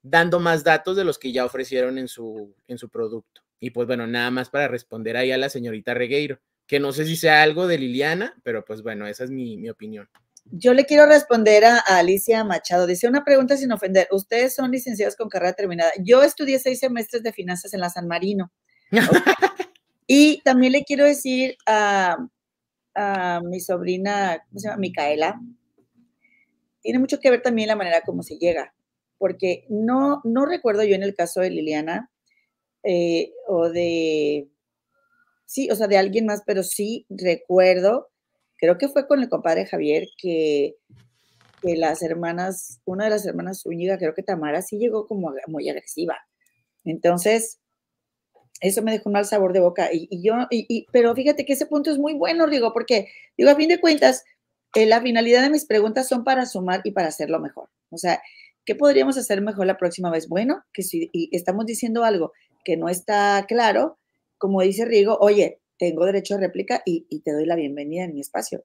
[SPEAKER 3] dando más datos de los que ya ofrecieron en su, en su producto. Y pues bueno, nada más para responder ahí a la señorita Regueiro que no sé si sea algo de Liliana, pero pues bueno, esa es mi, opinión.
[SPEAKER 4] Yo le quiero responder a, Alicia Machado. Dice una pregunta sin ofender. Ustedes son licenciados con carrera terminada. Yo estudié seis semestres de finanzas en la San Marino. *laughs* y también le quiero decir a, mi sobrina, ¿cómo se llama? Micaela. Tiene mucho que ver también la manera como se llega, porque no, no recuerdo yo en el caso de Liliana eh, o de sí, o sea, de alguien más, pero sí recuerdo, creo que fue con el compadre Javier, que, que las hermanas, una de las hermanas Zúñiga, creo que Tamara, sí llegó como muy agresiva. Entonces, eso me dejó un mal sabor de boca. Y, yo, pero fíjate que ese punto es muy bueno, digo, porque, digo, a fin de cuentas, eh, la finalidad de mis preguntas son para sumar y para hacerlo mejor. O sea, ¿qué podríamos hacer mejor la próxima vez? Bueno, que si estamos diciendo algo que no está claro, como dice Rigo, oye, tengo derecho a réplica y, te doy la bienvenida en mi espacio.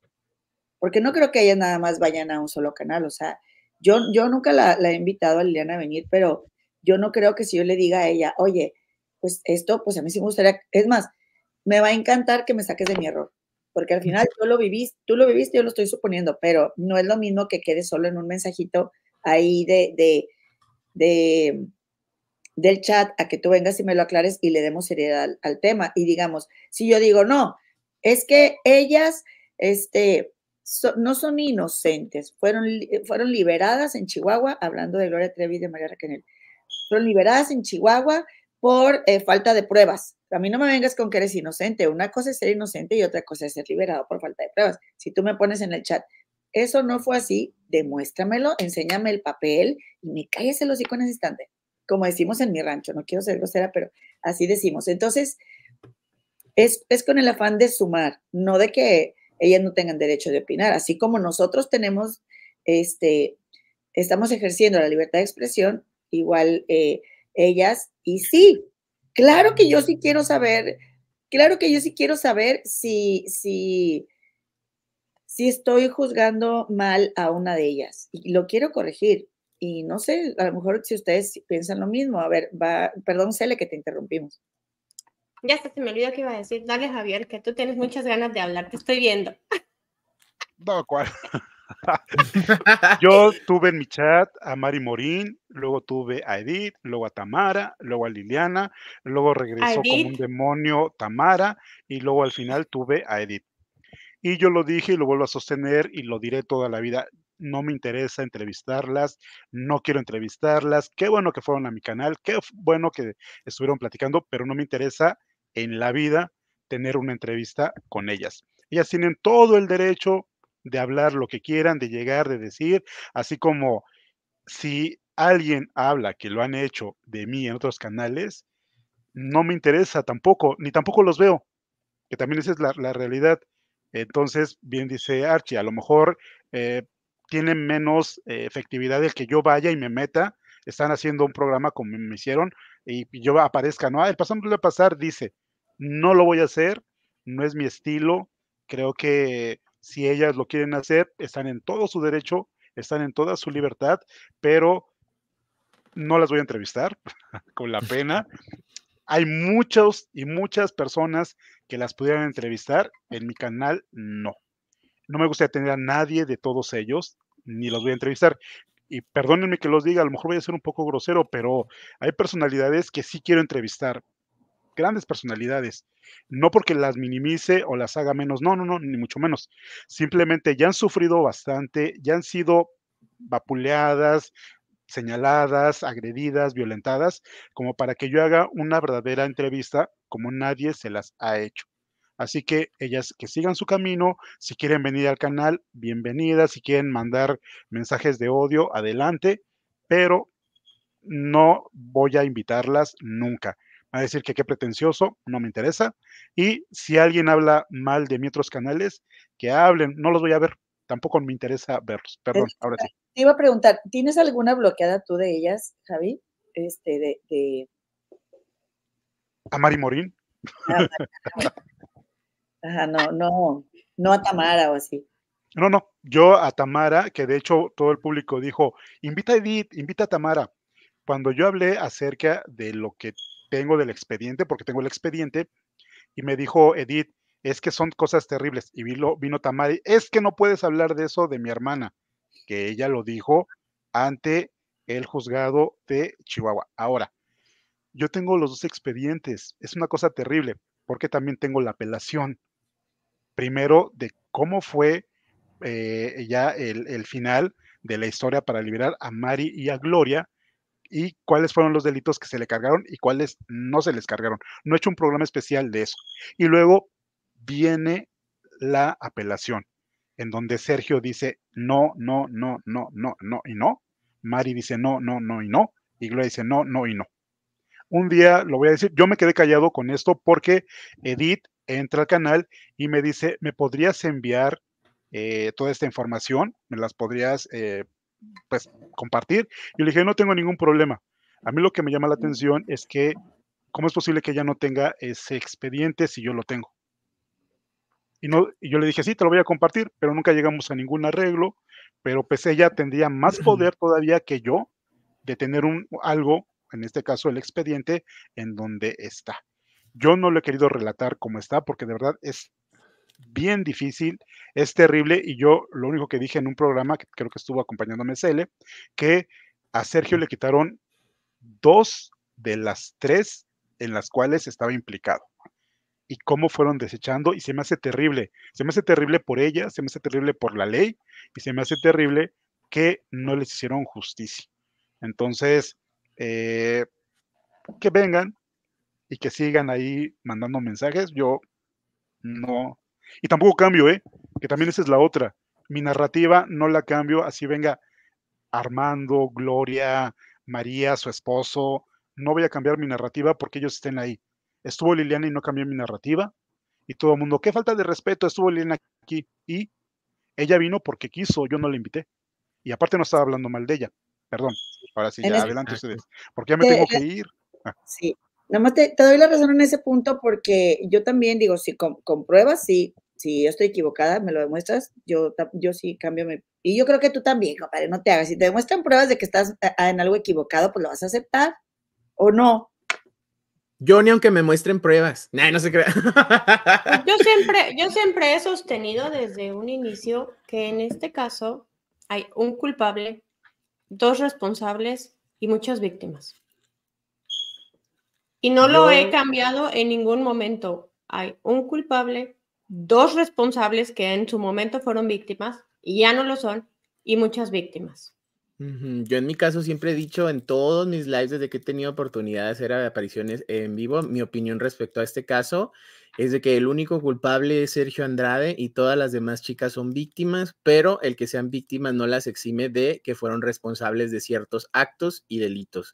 [SPEAKER 4] Porque no creo que ellas nada más vayan a un solo canal. O sea, yo, yo nunca la, he invitado a Liliana a venir, pero yo no creo que si yo le diga a ella, oye, pues esto, pues a mí sí me gustaría, es más, me va a encantar que me saques de mi error. Porque al final yo lo vivís tú lo viviste, yo lo estoy suponiendo, pero no es lo mismo que quede solo en un mensajito ahí de, de del chat a que tú vengas y me lo aclares y le demos seriedad al, tema. Y digamos, si yo digo, no, es que ellas este, no son inocentes, fueron, fueron liberadas en Chihuahua, hablando de Gloria Trevi y de María Raquel, fueron liberadas en Chihuahua por eh, falta de pruebas. A mí no me vengas con que eres inocente. Una cosa es ser inocente y otra cosa es ser liberado por falta de pruebas. Si tú me pones en el chat, eso no fue así, demuéstramelo, enséñame el papel y me calles el hocico en ese instante como decimos en mi rancho, no quiero ser grosera, pero así decimos. Entonces, es, es con el afán de sumar, no de que ellas no tengan derecho de opinar, así como nosotros tenemos, este, estamos ejerciendo la libertad de expresión, igual eh, ellas, y sí, claro que yo sí quiero saber, claro que yo sí quiero saber si, si, si estoy juzgando mal a una de ellas, y lo quiero corregir, y no sé, a lo mejor si ustedes piensan lo mismo, a ver, va, perdón, Cele, que te interrumpimos.
[SPEAKER 1] Ya se me olvidó que iba a decir. Dale, Javier, que tú tienes muchas ganas de hablar, te estoy viendo. *laughs*
[SPEAKER 2] No, cuál. *laughs* Yo tuve en mi chat a Mari Morín, luego tuve a Edith, luego a Tamara, luego a Liliana, luego regresó como un demonio Tamara y luego al final tuve a Edith. Y yo lo dije y lo vuelvo a sostener y lo diré toda la vida no me interesa entrevistarlas, no quiero entrevistarlas, qué bueno que fueron a mi canal, qué bueno que estuvieron platicando, pero no me interesa en la vida tener una entrevista con ellas. Ellas tienen todo el derecho de hablar lo que quieran, de llegar, de decir, así como si alguien habla que lo han hecho de mí en otros canales, no me interesa tampoco, ni tampoco los veo, que también esa es la, realidad. Entonces, bien dice Archie, a lo mejor eh, tienen menos eh, efectividad el que yo vaya y me meta. Están haciendo un programa como me hicieron y yo aparezca, ¿no? el pasando a pasar dice, no lo voy a hacer, no es mi estilo. Creo que si ellas lo quieren hacer, están en todo su derecho, están en toda su libertad, pero no las voy a entrevistar *laughs* con la pena. Hay muchos y muchas personas que las pudieran entrevistar. En mi canal, no. No me gustaría tener a nadie de todos ellos ni los voy a entrevistar. Y perdónenme que los diga, a lo mejor voy a ser un poco grosero, pero hay personalidades que sí quiero entrevistar, grandes personalidades. No porque las minimice o las haga menos, no, no, no, ni mucho menos. Simplemente ya han sufrido bastante, ya han sido vapuleadas, señaladas, agredidas, violentadas, como para que yo haga una verdadera entrevista como nadie se las ha hecho. Así que ellas que sigan su camino, si quieren venir al canal, bienvenidas, si quieren mandar mensajes de odio, adelante, pero no voy a invitarlas nunca. Va a decir que qué pretencioso, no me interesa. Y si alguien habla mal de mi otros canales, que hablen, no los voy a ver, tampoco me interesa verlos. Perdón, ahora sí.
[SPEAKER 4] Te iba a preguntar, ¿tienes alguna bloqueada tú de ellas, Javi? Este, de,
[SPEAKER 2] A Mari Morín no, no, no a Tamara o así. No, no, yo a Tamara, que de hecho todo el público dijo, invita a Edith, invita a Tamara. Cuando yo hablé acerca de lo que tengo del expediente, porque tengo el expediente, y me dijo Edith, es que son cosas terribles. Y vino, vino Tamara, es que no puedes hablar de eso de mi hermana, que ella lo dijo ante el juzgado de Chihuahua. Ahora, yo tengo los dos expedientes, es una cosa terrible, porque también tengo la apelación primero de cómo fue eh, ya el, el, final de la historia para liberar a Mari y a Gloria y cuáles fueron los delitos que se le cargaron y cuáles no se les cargaron. No he hecho un programa especial de eso. Y luego viene la apelación, en donde Sergio dice no, no, no, no, no, no y no. Mari dice no, no, no y no. Y Gloria dice no, no y no. Un día lo voy a decir, yo me quedé callado con esto porque Edith entra al canal y me dice, ¿me podrías enviar eh, toda esta información? ¿Me las podrías eh, pues, compartir? Y le dije, no tengo ningún problema. A mí lo que me llama la atención es que, ¿cómo es posible que ella no tenga ese expediente si yo lo tengo? Y, no, yo le dije, sí, te lo voy a compartir, pero nunca llegamos a ningún arreglo, pero pues ella tendría más poder todavía que yo de tener un, algo, en este caso el expediente, en donde está. Yo no lo he querido relatar cómo está, porque de verdad es bien difícil, es terrible, y yo lo único que dije en un programa, que creo que estuvo acompañándome Cele, que a Sergio le quitaron dos de las tres en las cuales estaba implicado y cómo fueron desechando y se me hace terrible. Se me hace terrible por ella, se me hace terrible por la ley y se me hace terrible que no les hicieron justicia. Entonces, eh, que vengan, y que sigan ahí mandando mensajes, yo no. Y tampoco cambio, ¿eh? Que también esa es la otra. Mi narrativa no la cambio, así venga Armando, Gloria, María, su esposo. No voy a cambiar mi narrativa porque ellos estén ahí. Estuvo Liliana y no cambié mi narrativa. Y todo el mundo, qué falta de respeto, estuvo Liliana aquí. Y ella vino porque quiso, yo no la invité. Y aparte no estaba hablando mal de ella. Perdón, ahora sí, adelante ah, ustedes. Porque ya me eh, tengo que ir. Ah. Sí,
[SPEAKER 4] Nada más te, doy la razón en ese punto porque yo también digo, si con pruebas sí, si yo estoy equivocada, me lo demuestras, yo, yo sí cambio mi... Y yo creo que tú también, compadre, no te hagas. Si te demuestran pruebas de que estás eh, en algo equivocado, pues lo vas a aceptar o no.
[SPEAKER 3] Yo ni aunque me muestren pruebas. no se crea. Pues
[SPEAKER 4] yo, *laughs* siempre,
[SPEAKER 2] yo
[SPEAKER 1] siempre he sostenido desde un inicio que en este caso hay un culpable, dos responsables y muchas víctimas. Y no lo he cambiado en ningún momento. Hay un culpable, dos responsables que en su momento fueron víctimas y ya no lo son, y muchas víctimas.
[SPEAKER 3] Yo en mi caso siempre he dicho en todos mis lives desde que he tenido oportunidad de hacer apariciones en vivo, mi opinión respecto a este caso es de que el único culpable es Sergio Andrade y todas las demás chicas son víctimas, pero el que sean víctimas no las exime de que fueron responsables de ciertos actos y delitos.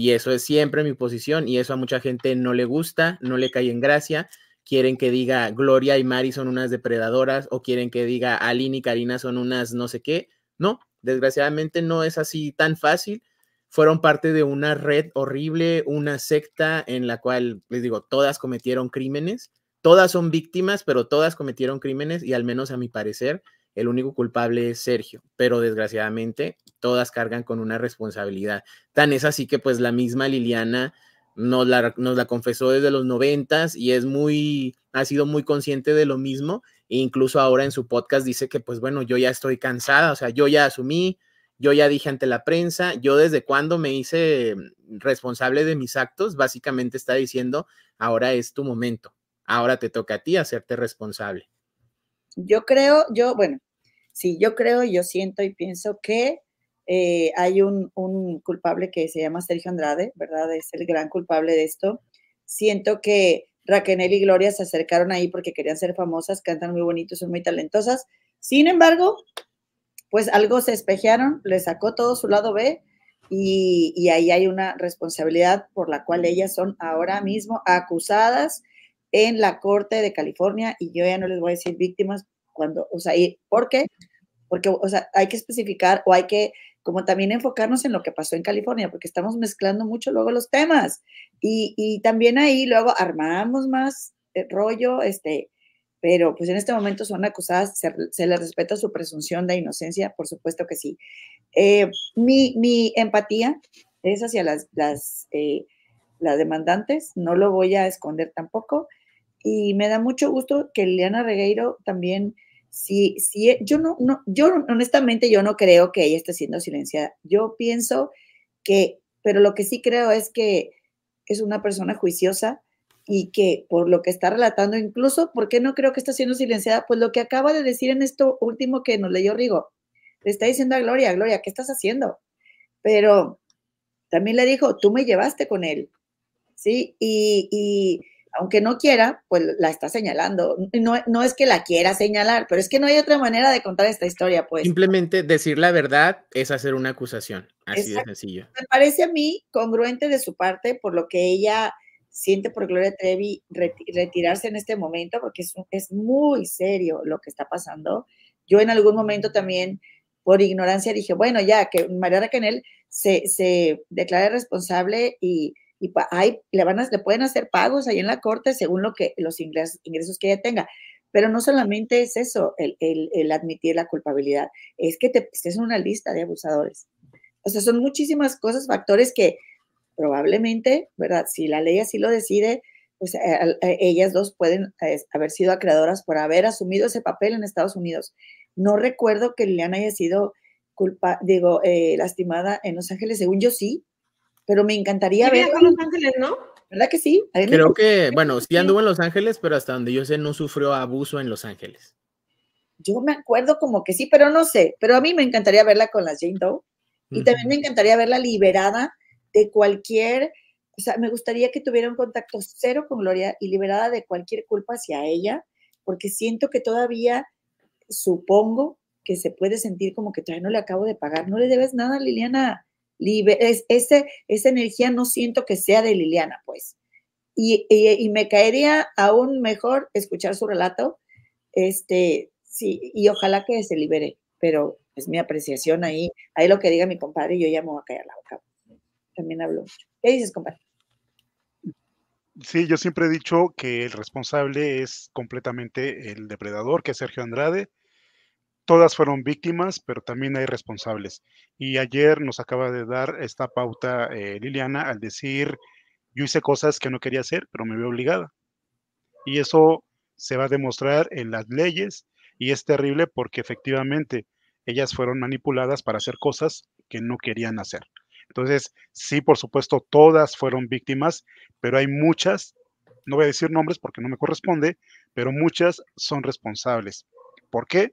[SPEAKER 3] Y eso es siempre mi posición y eso a mucha gente no le gusta, no le cae en gracia. Quieren que diga Gloria y Mari son unas depredadoras o quieren que diga Aline y Karina son unas no sé qué. No, desgraciadamente no es así tan fácil. Fueron parte de una red horrible, una secta en la cual, les digo, todas cometieron crímenes. Todas son víctimas, pero todas cometieron crímenes y al menos a mi parecer el único culpable es Sergio, pero desgraciadamente todas cargan con una responsabilidad. Tan es así que pues la misma Liliana nos la, nos la confesó desde los noventas y es muy, ha sido muy consciente de lo mismo. E incluso ahora en su podcast dice que pues bueno, yo ya estoy cansada, o sea, yo ya asumí, yo ya dije ante la prensa, yo desde cuando me hice responsable de mis actos, básicamente está diciendo, ahora es tu momento, ahora te toca a ti hacerte responsable. Yo creo, yo, bueno, Sí, yo creo, yo siento y pienso que
[SPEAKER 4] eh, hay un, culpable que se llama Sergio Andrade, ¿verdad? Es el gran culpable de esto. Siento que Raquel y Gloria se acercaron ahí porque querían ser famosas, cantan muy bonito, son muy talentosas. Sin embargo, pues algo se espejearon, le sacó todo su lado B y ahí hay una responsabilidad por la cual ellas son ahora mismo acusadas en la Corte de California y yo ya no les voy a decir víctimas cuando, o sea, y, ¿por qué? Porque, o sea, hay que especificar o hay que como también enfocarnos en lo que pasó en California, porque estamos mezclando mucho luego los temas. Y, y también ahí luego armamos más eh, rollo, este, pero pues en este momento son acusadas, se, les respeta su presunción de inocencia, por supuesto que sí. Eh, mi, mi, empatía es hacia las, las, eh, las demandantes, no lo voy a esconder tampoco, y me da mucho gusto que Liliana Regueiro también Sí, sí, yo no, no, yo honestamente yo no creo que ella esté siendo silenciada. Yo pienso que, pero lo que sí creo es que es una persona juiciosa y que por lo que está relatando, incluso, ¿por qué no creo que está siendo silenciada? Pues lo que acaba de decir en esto último que nos leyó Rigo, le está diciendo a Gloria, Gloria, ¿qué estás haciendo? Pero también le dijo, tú me llevaste con él, ¿sí? Y, y aunque no quiera, pues la está señalando. No, no, es que la quiera señalar, pero es que no hay otra manera de contar esta historia, pues.
[SPEAKER 3] Simplemente decir la verdad es hacer una acusación, así de sencillo.
[SPEAKER 4] Me parece a mí congruente de su parte, por lo que ella siente por Gloria Trevi retirarse en este momento, porque es, es muy serio lo que está pasando. Yo en algún momento también, por ignorancia, dije, bueno, ya que Mariana Canel se, se declare responsable y y hay, le, van le pueden hacer pagos ahí en la corte según lo que los ingresos, ingresos que ella tenga. Pero no solamente es eso, el, el, admitir la culpabilidad, es que te, estés en una lista de abusadores. O sea, son muchísimas cosas, factores que probablemente, ¿verdad? Si la ley así lo decide, pues eh, eh, ellas dos pueden eh, haber sido acreedoras por haber asumido ese papel en Estados Unidos. No recuerdo que Liliana haya sido culpa, digo, lastimada en Los Ángeles, según yo sí, pero me encantaría verla. Los Ángeles, ¿no? ¿Verdad que sí? Creo que,
[SPEAKER 3] bueno, sí anduvo en Los Ángeles, pero hasta donde yo sé no sufrió abuso en Los Ángeles.
[SPEAKER 4] Yo me acuerdo como que sí, pero no sé. Pero a mí me encantaría verla con la Jane Doe. Y también me encantaría verla liberada de cualquier, o sea, me gustaría que tuviera un contacto cero con Gloria y liberada de cualquier culpa hacia ella, porque siento que todavía, supongo que se puede sentir como que todavía no le acabo de pagar. No le debes nada, Liliana ese, esa energía no siento que sea de Liliana, pues. Y, me caería aún mejor escuchar su relato, este, sí, y ojalá que se libere, pero es pues, mi apreciación ahí, ahí lo que diga mi compadre, yo ya me voy a caer la boca, también hablo mucho. ¿Qué dices, compadre?
[SPEAKER 2] Sí, yo siempre he dicho que el responsable es completamente el depredador, que es Sergio Andrade, todas fueron víctimas, pero también hay responsables. Y ayer nos acaba de dar esta pauta eh, Liliana al decir, yo hice cosas que no quería hacer, pero me veo obligada. Y eso se va a demostrar en las leyes y es terrible porque efectivamente ellas fueron manipuladas para hacer cosas que no querían hacer. Entonces, sí, por supuesto, todas fueron víctimas, pero hay muchas, no voy a decir nombres porque no me corresponde, pero muchas son responsables. ¿Por qué?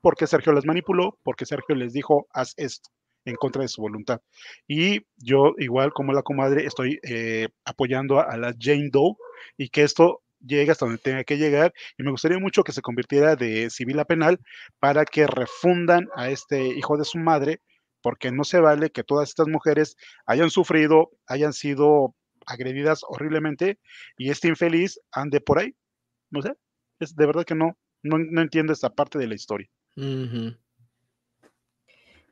[SPEAKER 2] porque Sergio las manipuló, porque Sergio les dijo, haz esto en contra de su voluntad. Y yo, igual como la comadre, estoy eh, apoyando a, la Jane Doe y que esto llegue hasta donde tenga que llegar. Y me gustaría mucho que se convirtiera de civil a penal para que refundan a este hijo de su madre, porque no se vale que todas estas mujeres hayan sufrido, hayan sido agredidas horriblemente y este infeliz ande por ahí. No sé, es de verdad que no, no entiendo esta parte de la historia.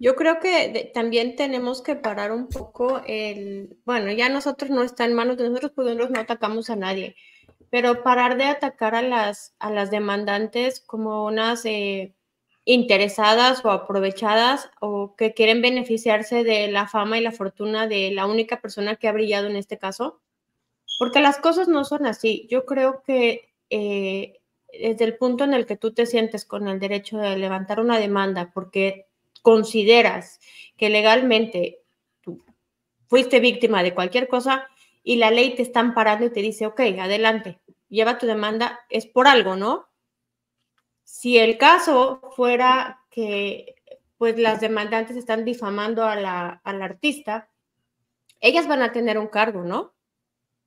[SPEAKER 1] Yo creo que también tenemos que parar un poco el, bueno, ya nosotros no está en manos de nosotros, porque nosotros no atacamos a nadie, pero parar de atacar a las, a las demandantes como unas eh, interesadas o aprovechadas o que quieren beneficiarse de la fama y la fortuna de la única persona que ha brillado en este caso, porque las cosas no son así. Yo creo que eh, desde el punto en el que tú te sientes con el derecho de levantar una demanda porque consideras que legalmente tú fuiste víctima de cualquier cosa y la ley te está amparando y te dice, ok, adelante, lleva tu demanda, es por algo, ¿no? Si el caso fuera que pues las demandantes están difamando a la, al artista, ellas van a tener un cargo, ¿no?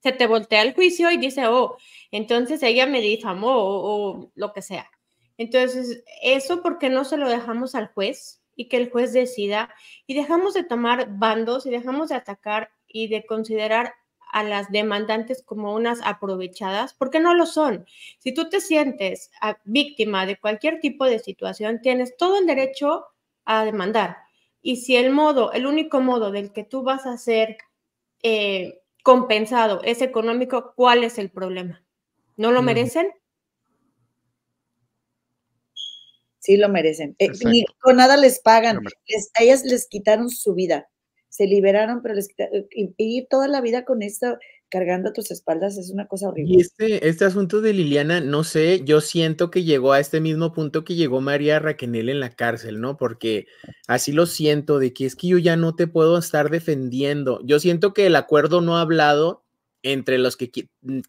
[SPEAKER 1] se te voltea el juicio y dice, oh, entonces ella me difamó o, lo que sea. Entonces, eso, ¿por qué no se lo dejamos al juez y que el juez decida? Y dejamos de tomar bandos y dejamos de atacar y de considerar a las demandantes como unas aprovechadas, porque no lo son. Si tú te sientes ah, víctima de cualquier tipo de situación, tienes todo el derecho a demandar. Y si el modo, el único modo del que tú vas a ser eh, compensado, es económico, ¿cuál es el problema? ¿No lo merecen?
[SPEAKER 4] Sí, lo merecen. ni eh, con nada les pagan. ellas les quitaron su vida. Se liberaron, pero les quitaron. Eh, y, toda la vida con esto cargando tus espaldas es una cosa horrible. Y
[SPEAKER 3] este, este, asunto de Liliana, no sé, yo siento que llegó a este mismo punto que llegó María Raquenel en la cárcel, ¿no? Porque así lo siento, de que es que yo ya no te puedo estar defendiendo. Yo siento que el acuerdo no ha hablado entre los que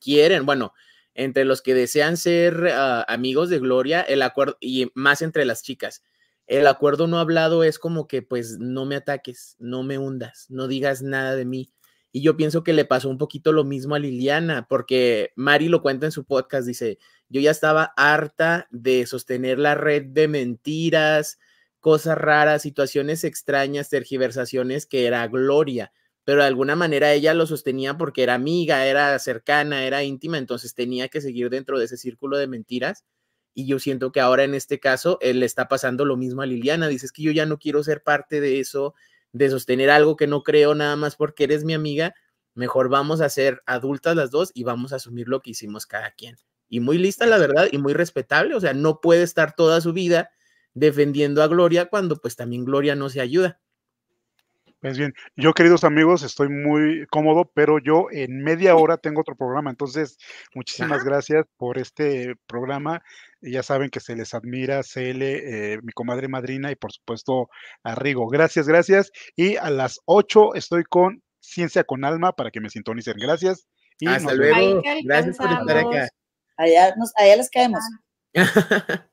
[SPEAKER 3] quieren, bueno, entre los que desean ser ah, amigos de Gloria, el acuerdo, y más entre las chicas. El acuerdo no hablado es como que, pues, no me ataques, no me hundas, no digas nada de mí y yo pienso que le pasó un poquito lo mismo a Liliana, porque Mari lo cuenta en su podcast, dice, yo ya estaba harta de sostener la red de mentiras, cosas raras, situaciones extrañas, tergiversaciones que era Gloria, pero de alguna manera ella lo sostenía porque era amiga, era cercana, era íntima, entonces tenía que seguir dentro de ese círculo de mentiras. Y yo siento que ahora en este caso él eh, le está pasando lo mismo a Liliana. dice, es que yo ya no quiero ser parte de eso, de sostener algo que no creo nada más porque eres mi amiga, mejor vamos a ser adultas las dos y vamos a asumir lo que hicimos cada quien. Y muy lista, la verdad, y muy respetable, o sea, no puede estar toda su vida defendiendo a Gloria cuando pues también Gloria no se ayuda.
[SPEAKER 2] Pues bien, yo queridos amigos, estoy muy cómodo, pero yo en media hora tengo otro programa, entonces muchísimas gracias por este programa. Ya saben que se les admira, cl eh, mi comadre madrina y por supuesto a Rigo. Gracias, gracias. Y a las 8 estoy con Ciencia con Alma para que me sintonicen. Gracias. Y Hasta luego. Gracias por estar acá.
[SPEAKER 4] Allá, nos, allá les caemos. Ah.
[SPEAKER 3] *laughs*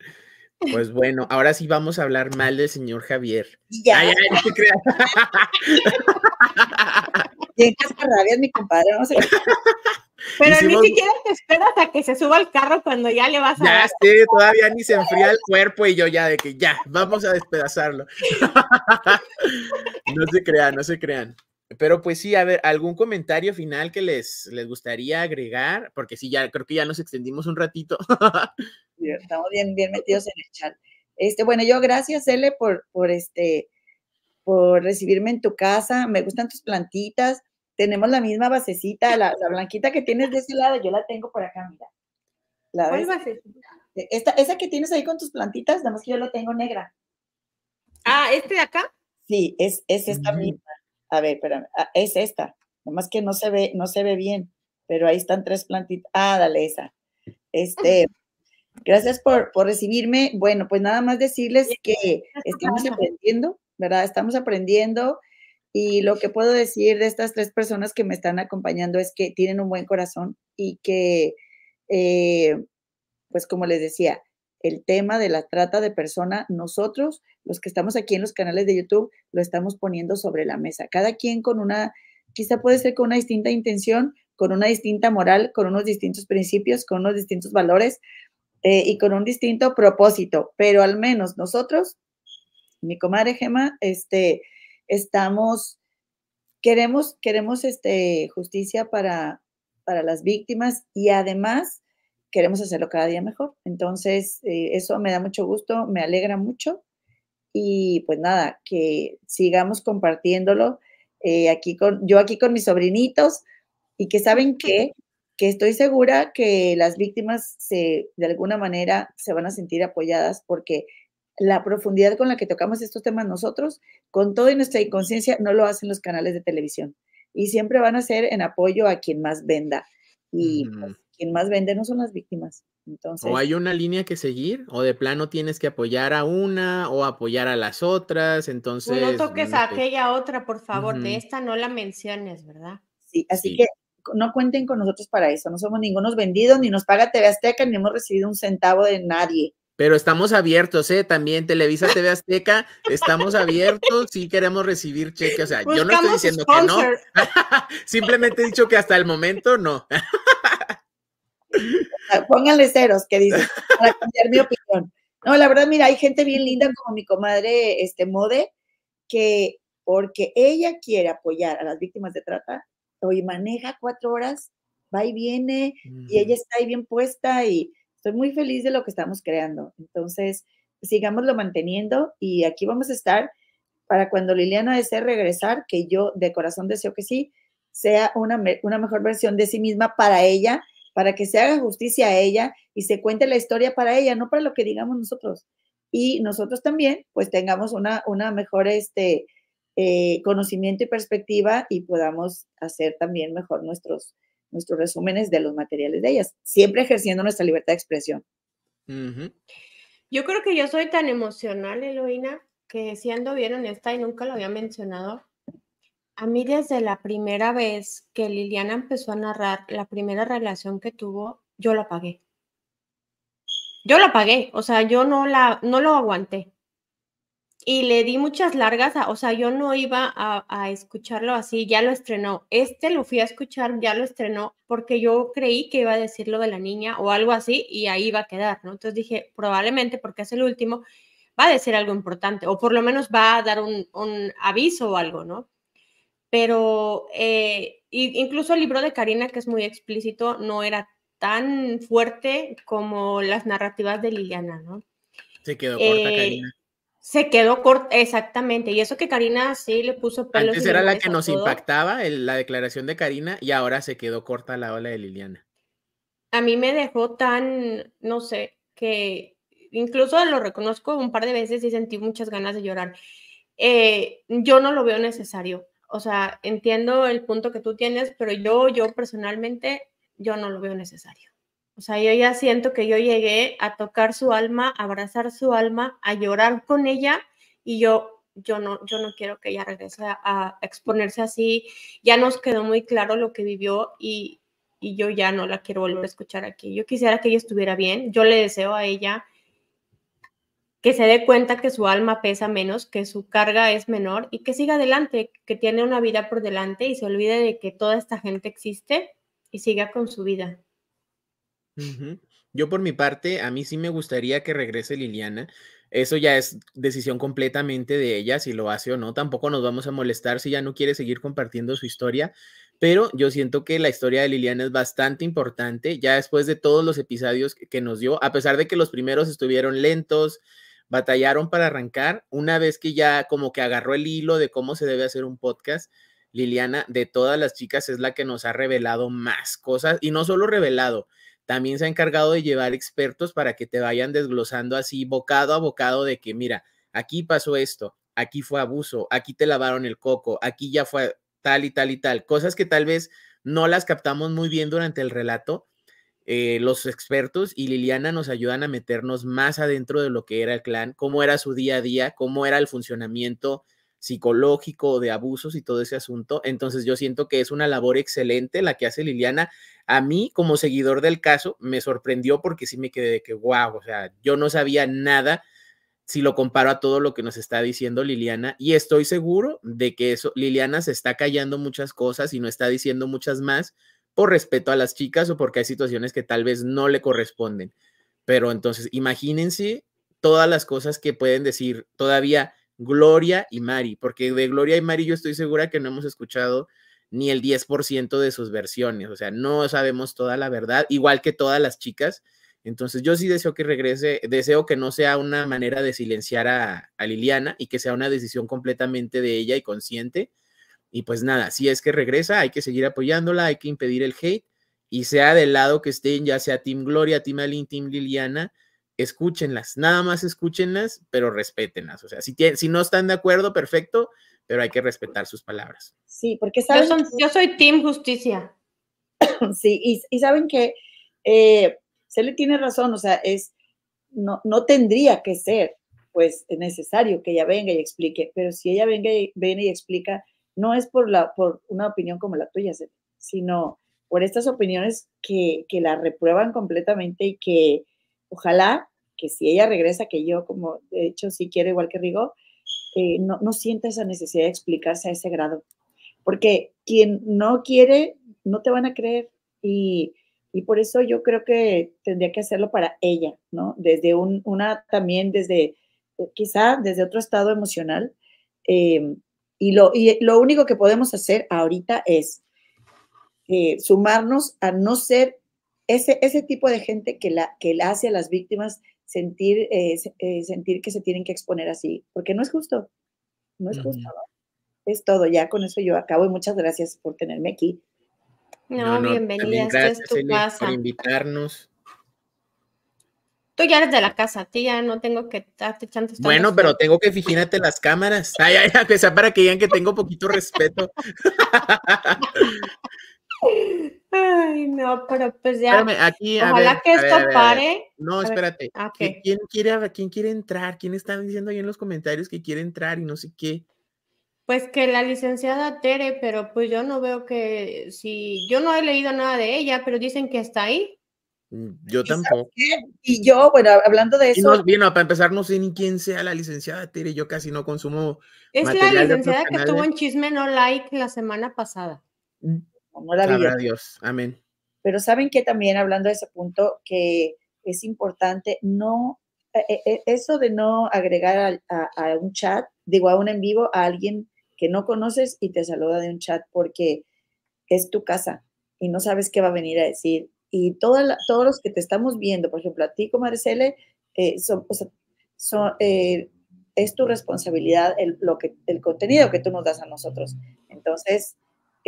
[SPEAKER 3] Pues bueno, ahora sí vamos a hablar mal del señor Javier. Ya. Ay, ay, no
[SPEAKER 4] *laughs* mi compadre,
[SPEAKER 1] Pero ni siquiera te esperas a que se suba al carro cuando ya le vas a. Ya
[SPEAKER 2] todavía
[SPEAKER 3] ni se enfría el cuerpo y yo ya de que ya, vamos a despedazarlo. *laughs* no se crean, no se crean. Pero pues sí, a ver, algún comentario final que les, les gustaría agregar, porque sí, ya creo que ya nos extendimos un ratito. *laughs*
[SPEAKER 4] estamos bien, bien metidos en el chat. Este, bueno, yo gracias, Ele, por, por, este, por recibirme en tu casa. Me gustan tus plantitas. Tenemos la misma basecita, la, blanquita que tienes de ese lado, yo la tengo por acá, mira. ¿La basecita? esa que tienes ahí con tus plantitas, nada más que yo la tengo negra. Ah, ¿este de acá? Sí, es, esta misma. A ver, espérame, ah, es esta. Nada más que no se ve, no se ve bien, pero ahí están tres plantitas. Ah, dale esa. Este, Gracias por, por recibirme. Bueno, pues nada más decirles que estamos aprendiendo, ¿verdad? Estamos aprendiendo y lo que puedo decir de estas tres personas que me están acompañando es que tienen un buen corazón y que, eh, pues como les decía, el tema de la trata de persona, nosotros, los que estamos aquí en los canales de YouTube, lo estamos poniendo sobre la mesa. Cada quien con una, quizá puede ser con una distinta intención, con una distinta moral, con unos distintos principios, con unos distintos valores, eh, y con un distinto propósito, pero al menos nosotros, mi comadre Gema, este, estamos, queremos, queremos este, justicia para, para las víctimas y además queremos hacerlo cada día mejor. Entonces, eh, eso me da mucho gusto, me alegra mucho y pues nada, que sigamos compartiéndolo. Eh, aquí con, yo aquí con mis sobrinitos y que saben que que estoy segura que las víctimas se, de alguna manera se van a sentir apoyadas porque la profundidad con la que tocamos estos temas nosotros, con todo y nuestra inconsciencia, no lo hacen los canales de televisión. Y siempre van a ser en apoyo a quien más venda. Y pues, quien más vende no son las víctimas. Entonces, o
[SPEAKER 3] hay una línea que seguir, o de plano tienes que apoyar a una o apoyar a las otras. Entonces. no toques a
[SPEAKER 1] aquella otra, por favor. De esta no la menciones, ¿verdad?
[SPEAKER 3] Sí, así que
[SPEAKER 4] no cuenten con nosotros para eso. No somos ningunos vendidos, ni nos paga TV Azteca, ni hemos recibido un centavo de nadie.
[SPEAKER 3] Pero estamos abiertos, ¿eh? También Televisa TV Azteca, *laughs* estamos abiertos, si queremos recibir cheques. O sea, yo no estoy diciendo que no. *laughs* Simplemente he dicho que hasta el momento no.
[SPEAKER 4] *laughs* Pónganle ceros, que dice, para cambiar mi opinión. No, la verdad, mira, hay gente bien linda como mi comadre este, Mode, que porque ella quiere apoyar a las víctimas de trata, hoy maneja cuatro horas, va y viene, y ella está ahí bien puesta y estoy muy feliz de lo que estamos creando. Entonces, sigámoslo manteniendo y aquí vamos a estar para cuando Liliana desee regresar, que yo de corazón deseo que sí, sea una, una mejor versión de sí misma para ella, para que se haga justicia a ella y se cuente la historia para ella, no para lo que digamos nosotros. Y nosotros también, pues tengamos una, una mejor, este, eh, conocimiento y perspectiva y podamos hacer también mejor nuestros, nuestros resúmenes de los materiales de ellas, siempre ejerciendo nuestra libertad de expresión.
[SPEAKER 1] Yo creo que yo soy tan emocional, Eloína, que siendo bien honesta y nunca lo había mencionado, a mí desde la primera vez que Liliana empezó a narrar la primera relación que tuvo, yo la pagué. Yo la pagué, o sea, yo no la no lo aguanté y le di muchas largas, o sea, yo no iba a, escucharlo así, ya lo estrenó. Este lo fui a escuchar, ya lo estrenó, porque yo creí que iba a decir lo de la niña o algo así y ahí iba a quedar, ¿no? Entonces dije, probablemente porque es el último, va a decir algo importante o por lo menos va a dar un, aviso o algo, ¿no? Pero eh, incluso el libro de Karina, que es muy explícito, no era tan fuerte como las narrativas de Liliana, ¿no?
[SPEAKER 2] Se quedó corta, eh, Karina.
[SPEAKER 1] Se quedó corta, exactamente. Y eso que Karina sí le puso pelos. Antes era la que nos impactaba,
[SPEAKER 3] la declaración de Karina, y ahora se quedó corta la ola de Liliana.
[SPEAKER 1] A mí me dejó tan, no sé, que incluso lo reconozco un par de veces y sentí muchas ganas de llorar. Eh, yo no lo veo necesario. O sea, entiendo el punto que tú tienes, pero yo, yo personalmente, yo no lo veo necesario. O sea, yo ya siento que yo llegué a tocar su alma, a abrazar su alma, a llorar con ella y yo, yo, no, yo no quiero que ella regrese a, exponerse así. Ya nos quedó muy claro lo que vivió y yo ya no la quiero volver a escuchar aquí. Yo quisiera que ella estuviera bien. Yo le deseo a ella que se dé cuenta que su alma pesa menos, que su carga es menor y que siga adelante, que tiene una vida por delante y se olvide de que toda esta gente existe y siga con su vida.
[SPEAKER 3] Yo por mi parte, a mí sí me gustaría que regrese Liliana. Eso ya es decisión completamente de ella, si lo hace o no. Tampoco nos vamos a molestar si ya no quiere seguir compartiendo su historia, pero yo siento que la historia de Liliana es bastante importante, ya después de todos los episodios que nos dio, a pesar de que los primeros estuvieron lentos, batallaron para arrancar, una vez que ya como que agarró el hilo de cómo se debe hacer un podcast, Liliana de todas las chicas es la que nos ha revelado más cosas y no solo revelado, también se ha encargado de llevar expertos para que te vayan desglosando así bocado a bocado de que, mira, aquí pasó esto, aquí fue abuso, aquí te lavaron el coco, aquí ya fue tal y tal y tal, cosas que tal vez no las captamos muy bien durante el relato. Eh, los expertos y Liliana nos ayudan a meternos más adentro de lo que era el clan, cómo era su día a día, cómo era el funcionamiento psicológico, de abusos y todo ese asunto. Entonces yo siento que es una labor excelente la que hace Liliana. A mí, como seguidor del caso, me sorprendió porque sí me quedé de que, wow, o sea, yo no sabía nada si lo comparo a todo lo que nos está diciendo Liliana y estoy seguro de que eso, Liliana se está callando muchas cosas y no está diciendo muchas más por respeto a las chicas o porque hay situaciones que tal vez no le corresponden. Pero entonces, imagínense todas las cosas que pueden decir todavía Gloria y Mari, porque de Gloria y Mari yo estoy segura que no hemos escuchado ni el 10% de sus versiones, o sea, no sabemos toda la verdad, igual que todas las chicas. Entonces yo sí deseo que regrese, deseo que no sea una manera de silenciar a, Liliana y que sea una decisión completamente de ella y consciente. Y pues nada, si es que regresa, hay que seguir apoyándola, hay que impedir el hate y sea del lado que estén, ya sea Team Gloria, Team Aline, Team Liliana, escúchenlas, nada más escúchenlas, pero respétenlas. O sea, si, si no están de acuerdo, perfecto, pero hay que respetar sus palabras.
[SPEAKER 4] Sí, porque saben. Yo, soy Team Justicia. *coughs* sí, y, saben que se eh, le tiene razón, o sea, es no, no tendría que ser pues necesario que ella venga y explique, pero si ella venga y, viene y explica, no es por, la, por una opinión como la tuya, sino por estas opiniones que, que la reprueban completamente y que ojalá que si ella regresa, que yo como de hecho si quiere igual que Rigo, eh, no, sienta esa necesidad de explicarse a ese grado. Porque quien no quiere, no te van a creer. Y, por eso yo creo que tendría que hacerlo para ella, ¿no? Desde un, una también, desde quizá desde otro estado emocional. Eh, y, lo, y lo único que podemos hacer ahorita es eh, sumarnos a no ser ese, ese tipo de gente que, la, que le hace a las víctimas sentir, eh, eh, sentir que se tienen que exponer así, porque no es justo, no es justo. Es todo, ya con eso yo acabo y muchas gracias por tenerme aquí.
[SPEAKER 1] No, bienvenida, es tu casa. por
[SPEAKER 3] invitarnos.
[SPEAKER 1] Tú ya eres de la casa, tía, no tengo que estarte echando. Bueno, pero
[SPEAKER 3] tengo que fijarte las cámaras. Ay, ay, que para que digan que tengo poquito respeto. *laughs*
[SPEAKER 1] Ay, no, pero pues ya. aquí, Ojalá que esto pare.
[SPEAKER 3] No, espérate. Ah, ¿Quién, quiere, ¿Quién quiere entrar? ¿Quién está diciendo ahí en los comentarios que quiere entrar y no sé qué? Pues
[SPEAKER 1] que la licenciada Tere, pero pues yo no veo que si yo no he leído nada de ella, pero dicen que está ahí.
[SPEAKER 3] Mm, yo tampoco. Y yo,
[SPEAKER 1] bueno, hablando de eso.
[SPEAKER 3] No, para empezar, no sé ni quién sea la licenciada Tere, yo casi no consumo. Es la licenciada que tuvo un
[SPEAKER 4] chisme no like la semana pasada. Mm,
[SPEAKER 1] no la
[SPEAKER 3] Dios, amén.
[SPEAKER 4] Pero saben que también hablando de ese punto, que es importante no, eh, eh, eh, eso de no agregar a, un chat, digo a un en vivo, a alguien que no conoces y te saluda de un chat porque es tu casa y no sabes qué va a venir a decir. Y todos los que te estamos viendo, por ejemplo, a ti como Arcele, son, es tu responsabilidad el, lo que, el contenido que tú nos das a nosotros. Entonces,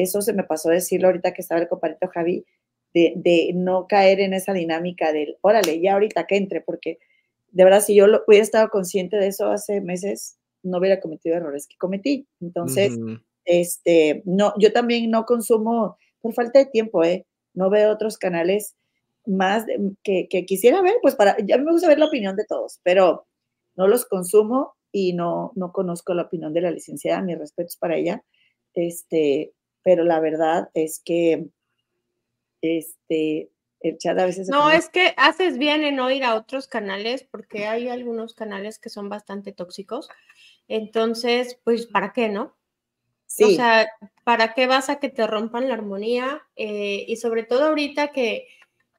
[SPEAKER 4] eso se me pasó a decirlo ahorita que estaba el comparito Javi, de, no caer en esa dinámica del, órale, ya ahorita que entre, porque de verdad, si yo hubiera estado consciente de eso hace meses, no hubiera cometido errores que cometí. Entonces, este, no, yo también no consumo, por falta de tiempo, ¿eh? No veo otros canales más que, quisiera ver, pues para, ya me gusta ver la opinión de todos, pero no los consumo y no, no conozco la opinión de la licenciada, mis respetos para ella, este, pero la verdad es que este, el chat a veces... No, es
[SPEAKER 1] que haces bien en oír a otros canales porque hay algunos canales que son bastante tóxicos. Entonces, pues, ¿para qué, no?
[SPEAKER 4] Sí. O sea,
[SPEAKER 1] ¿para qué vas a que te rompan la armonía? Eh, y sobre todo ahorita que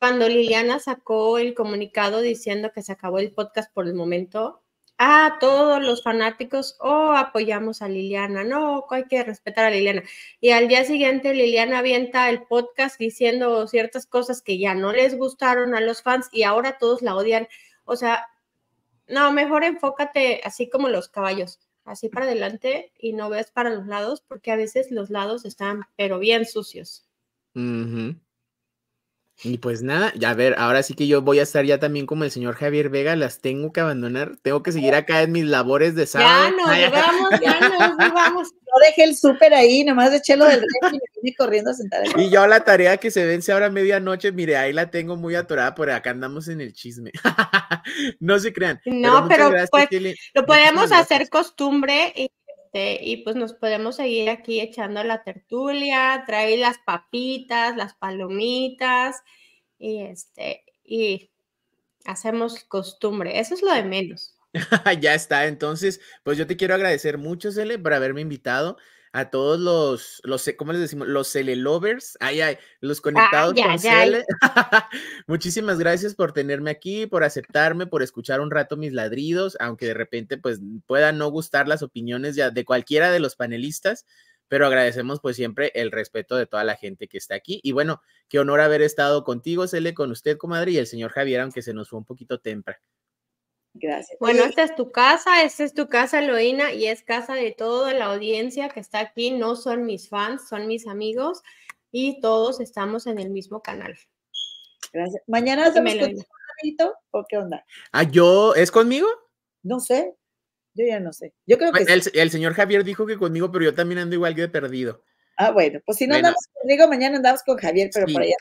[SPEAKER 1] cuando Liliana sacó el comunicado diciendo que se acabó el podcast por el momento, ah, todos los fanáticos, oh, apoyamos a Liliana, no, hay que respetar a Liliana. Y al día siguiente Liliana avienta el podcast diciendo ciertas cosas que ya no les gustaron a los fans y ahora todos la odian. O sea, no, mejor enfócate así como los caballos, así para adelante y no ves para los lados, porque a veces los lados están, pero bien sucios.
[SPEAKER 3] Y pues nada, ya a ver, ahora sí que yo voy a estar ya también como el señor Javier Vega, las tengo que abandonar, tengo que seguir acá en mis labores de sábado. Ya no, ya vamos, ya no,
[SPEAKER 2] no vamos. No
[SPEAKER 4] dejé el súper ahí, nomás eché lo del rey y me vine corriendo a sentar.
[SPEAKER 3] Y yo la tarea que se vence ahora a medianoche, mire, ahí la tengo muy atorada, por acá andamos en el chisme. *laughs* no se crean. No, pero, pues,
[SPEAKER 1] lo podemos hacer costumbre y este, y pues nos podemos seguir aquí echando la tertulia, traer las papitas, las palomitas, y este, y hacemos costumbre. Eso es lo de menos.
[SPEAKER 3] *laughs* ya está, entonces, pues yo te quiero agradecer mucho, Cele, por haberme invitado a todos los, los ¿cómo les decimos? Los Celelovers, lovers, ay, ay, los ah, conectados con cele. *laughs* Muchísimas gracias por tenerme aquí, por aceptarme, por escuchar un rato mis ladridos, aunque de repente pues pueda no gustar las opiniones de, de cualquiera de los panelistas, pero agradecemos pues siempre el respeto de toda la gente que está aquí. Y bueno, qué honor haber estado contigo, Cele, con usted, comadre, y el señor Javier, aunque se nos fue un poquito temprano.
[SPEAKER 4] Gracias.
[SPEAKER 1] Bueno, esta es tu casa, esta es tu casa, Loina, y es casa de toda la audiencia que está aquí. No son mis fans, son mis amigos y todos estamos en el mismo canal.
[SPEAKER 4] Gracias. Mañana ¿o qué onda?
[SPEAKER 3] Ah, yo, ¿es conmigo?
[SPEAKER 4] No sé, yo ya no sé.
[SPEAKER 3] Yo creo ah, que el, señor Javier dijo que conmigo, pero yo también ando igual que perdido. Ah, bueno, pues si no andamos
[SPEAKER 4] conmigo, mañana andamos con Javier, pero sí, por allá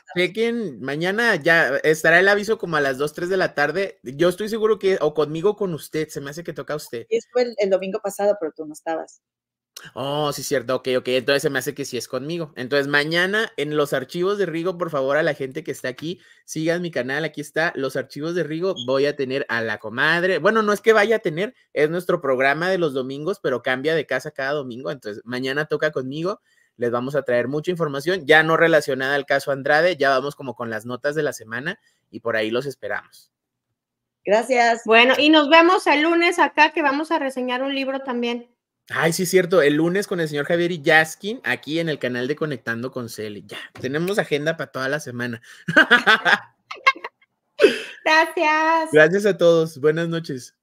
[SPEAKER 3] mañana ya estará el aviso como a las 2, 3 de la tarde. Yo estoy seguro que, o conmigo o con usted, se me hace que toca a usted.
[SPEAKER 4] fue el, el, domingo pasado, pero tú no estabas.
[SPEAKER 3] Oh, sí, cierto, ok, ok, entonces se me hace que sí es conmigo. Entonces, mañana en los archivos de Rigo, por favor, a la gente que está aquí, sigan mi canal, aquí está, los archivos de Rigo, voy a tener a la comadre, bueno, no es que vaya a tener, es nuestro programa de los domingos, pero cambia de casa cada domingo, entonces mañana toca conmigo, les vamos a traer mucha información, ya no relacionada al caso Andrade, ya vamos como con las notas de la semana y por ahí los esperamos.
[SPEAKER 1] Gracias. Bueno, y nos vemos el lunes acá que vamos a reseñar un libro también.
[SPEAKER 3] Ay, sí, cierto, el lunes con el señor Javier Yaskin, aquí en el canal de Conectando con Cele. Ya, tenemos agenda para toda la semana. *laughs*
[SPEAKER 4] Gracias.
[SPEAKER 3] Gracias a todos. Buenas noches.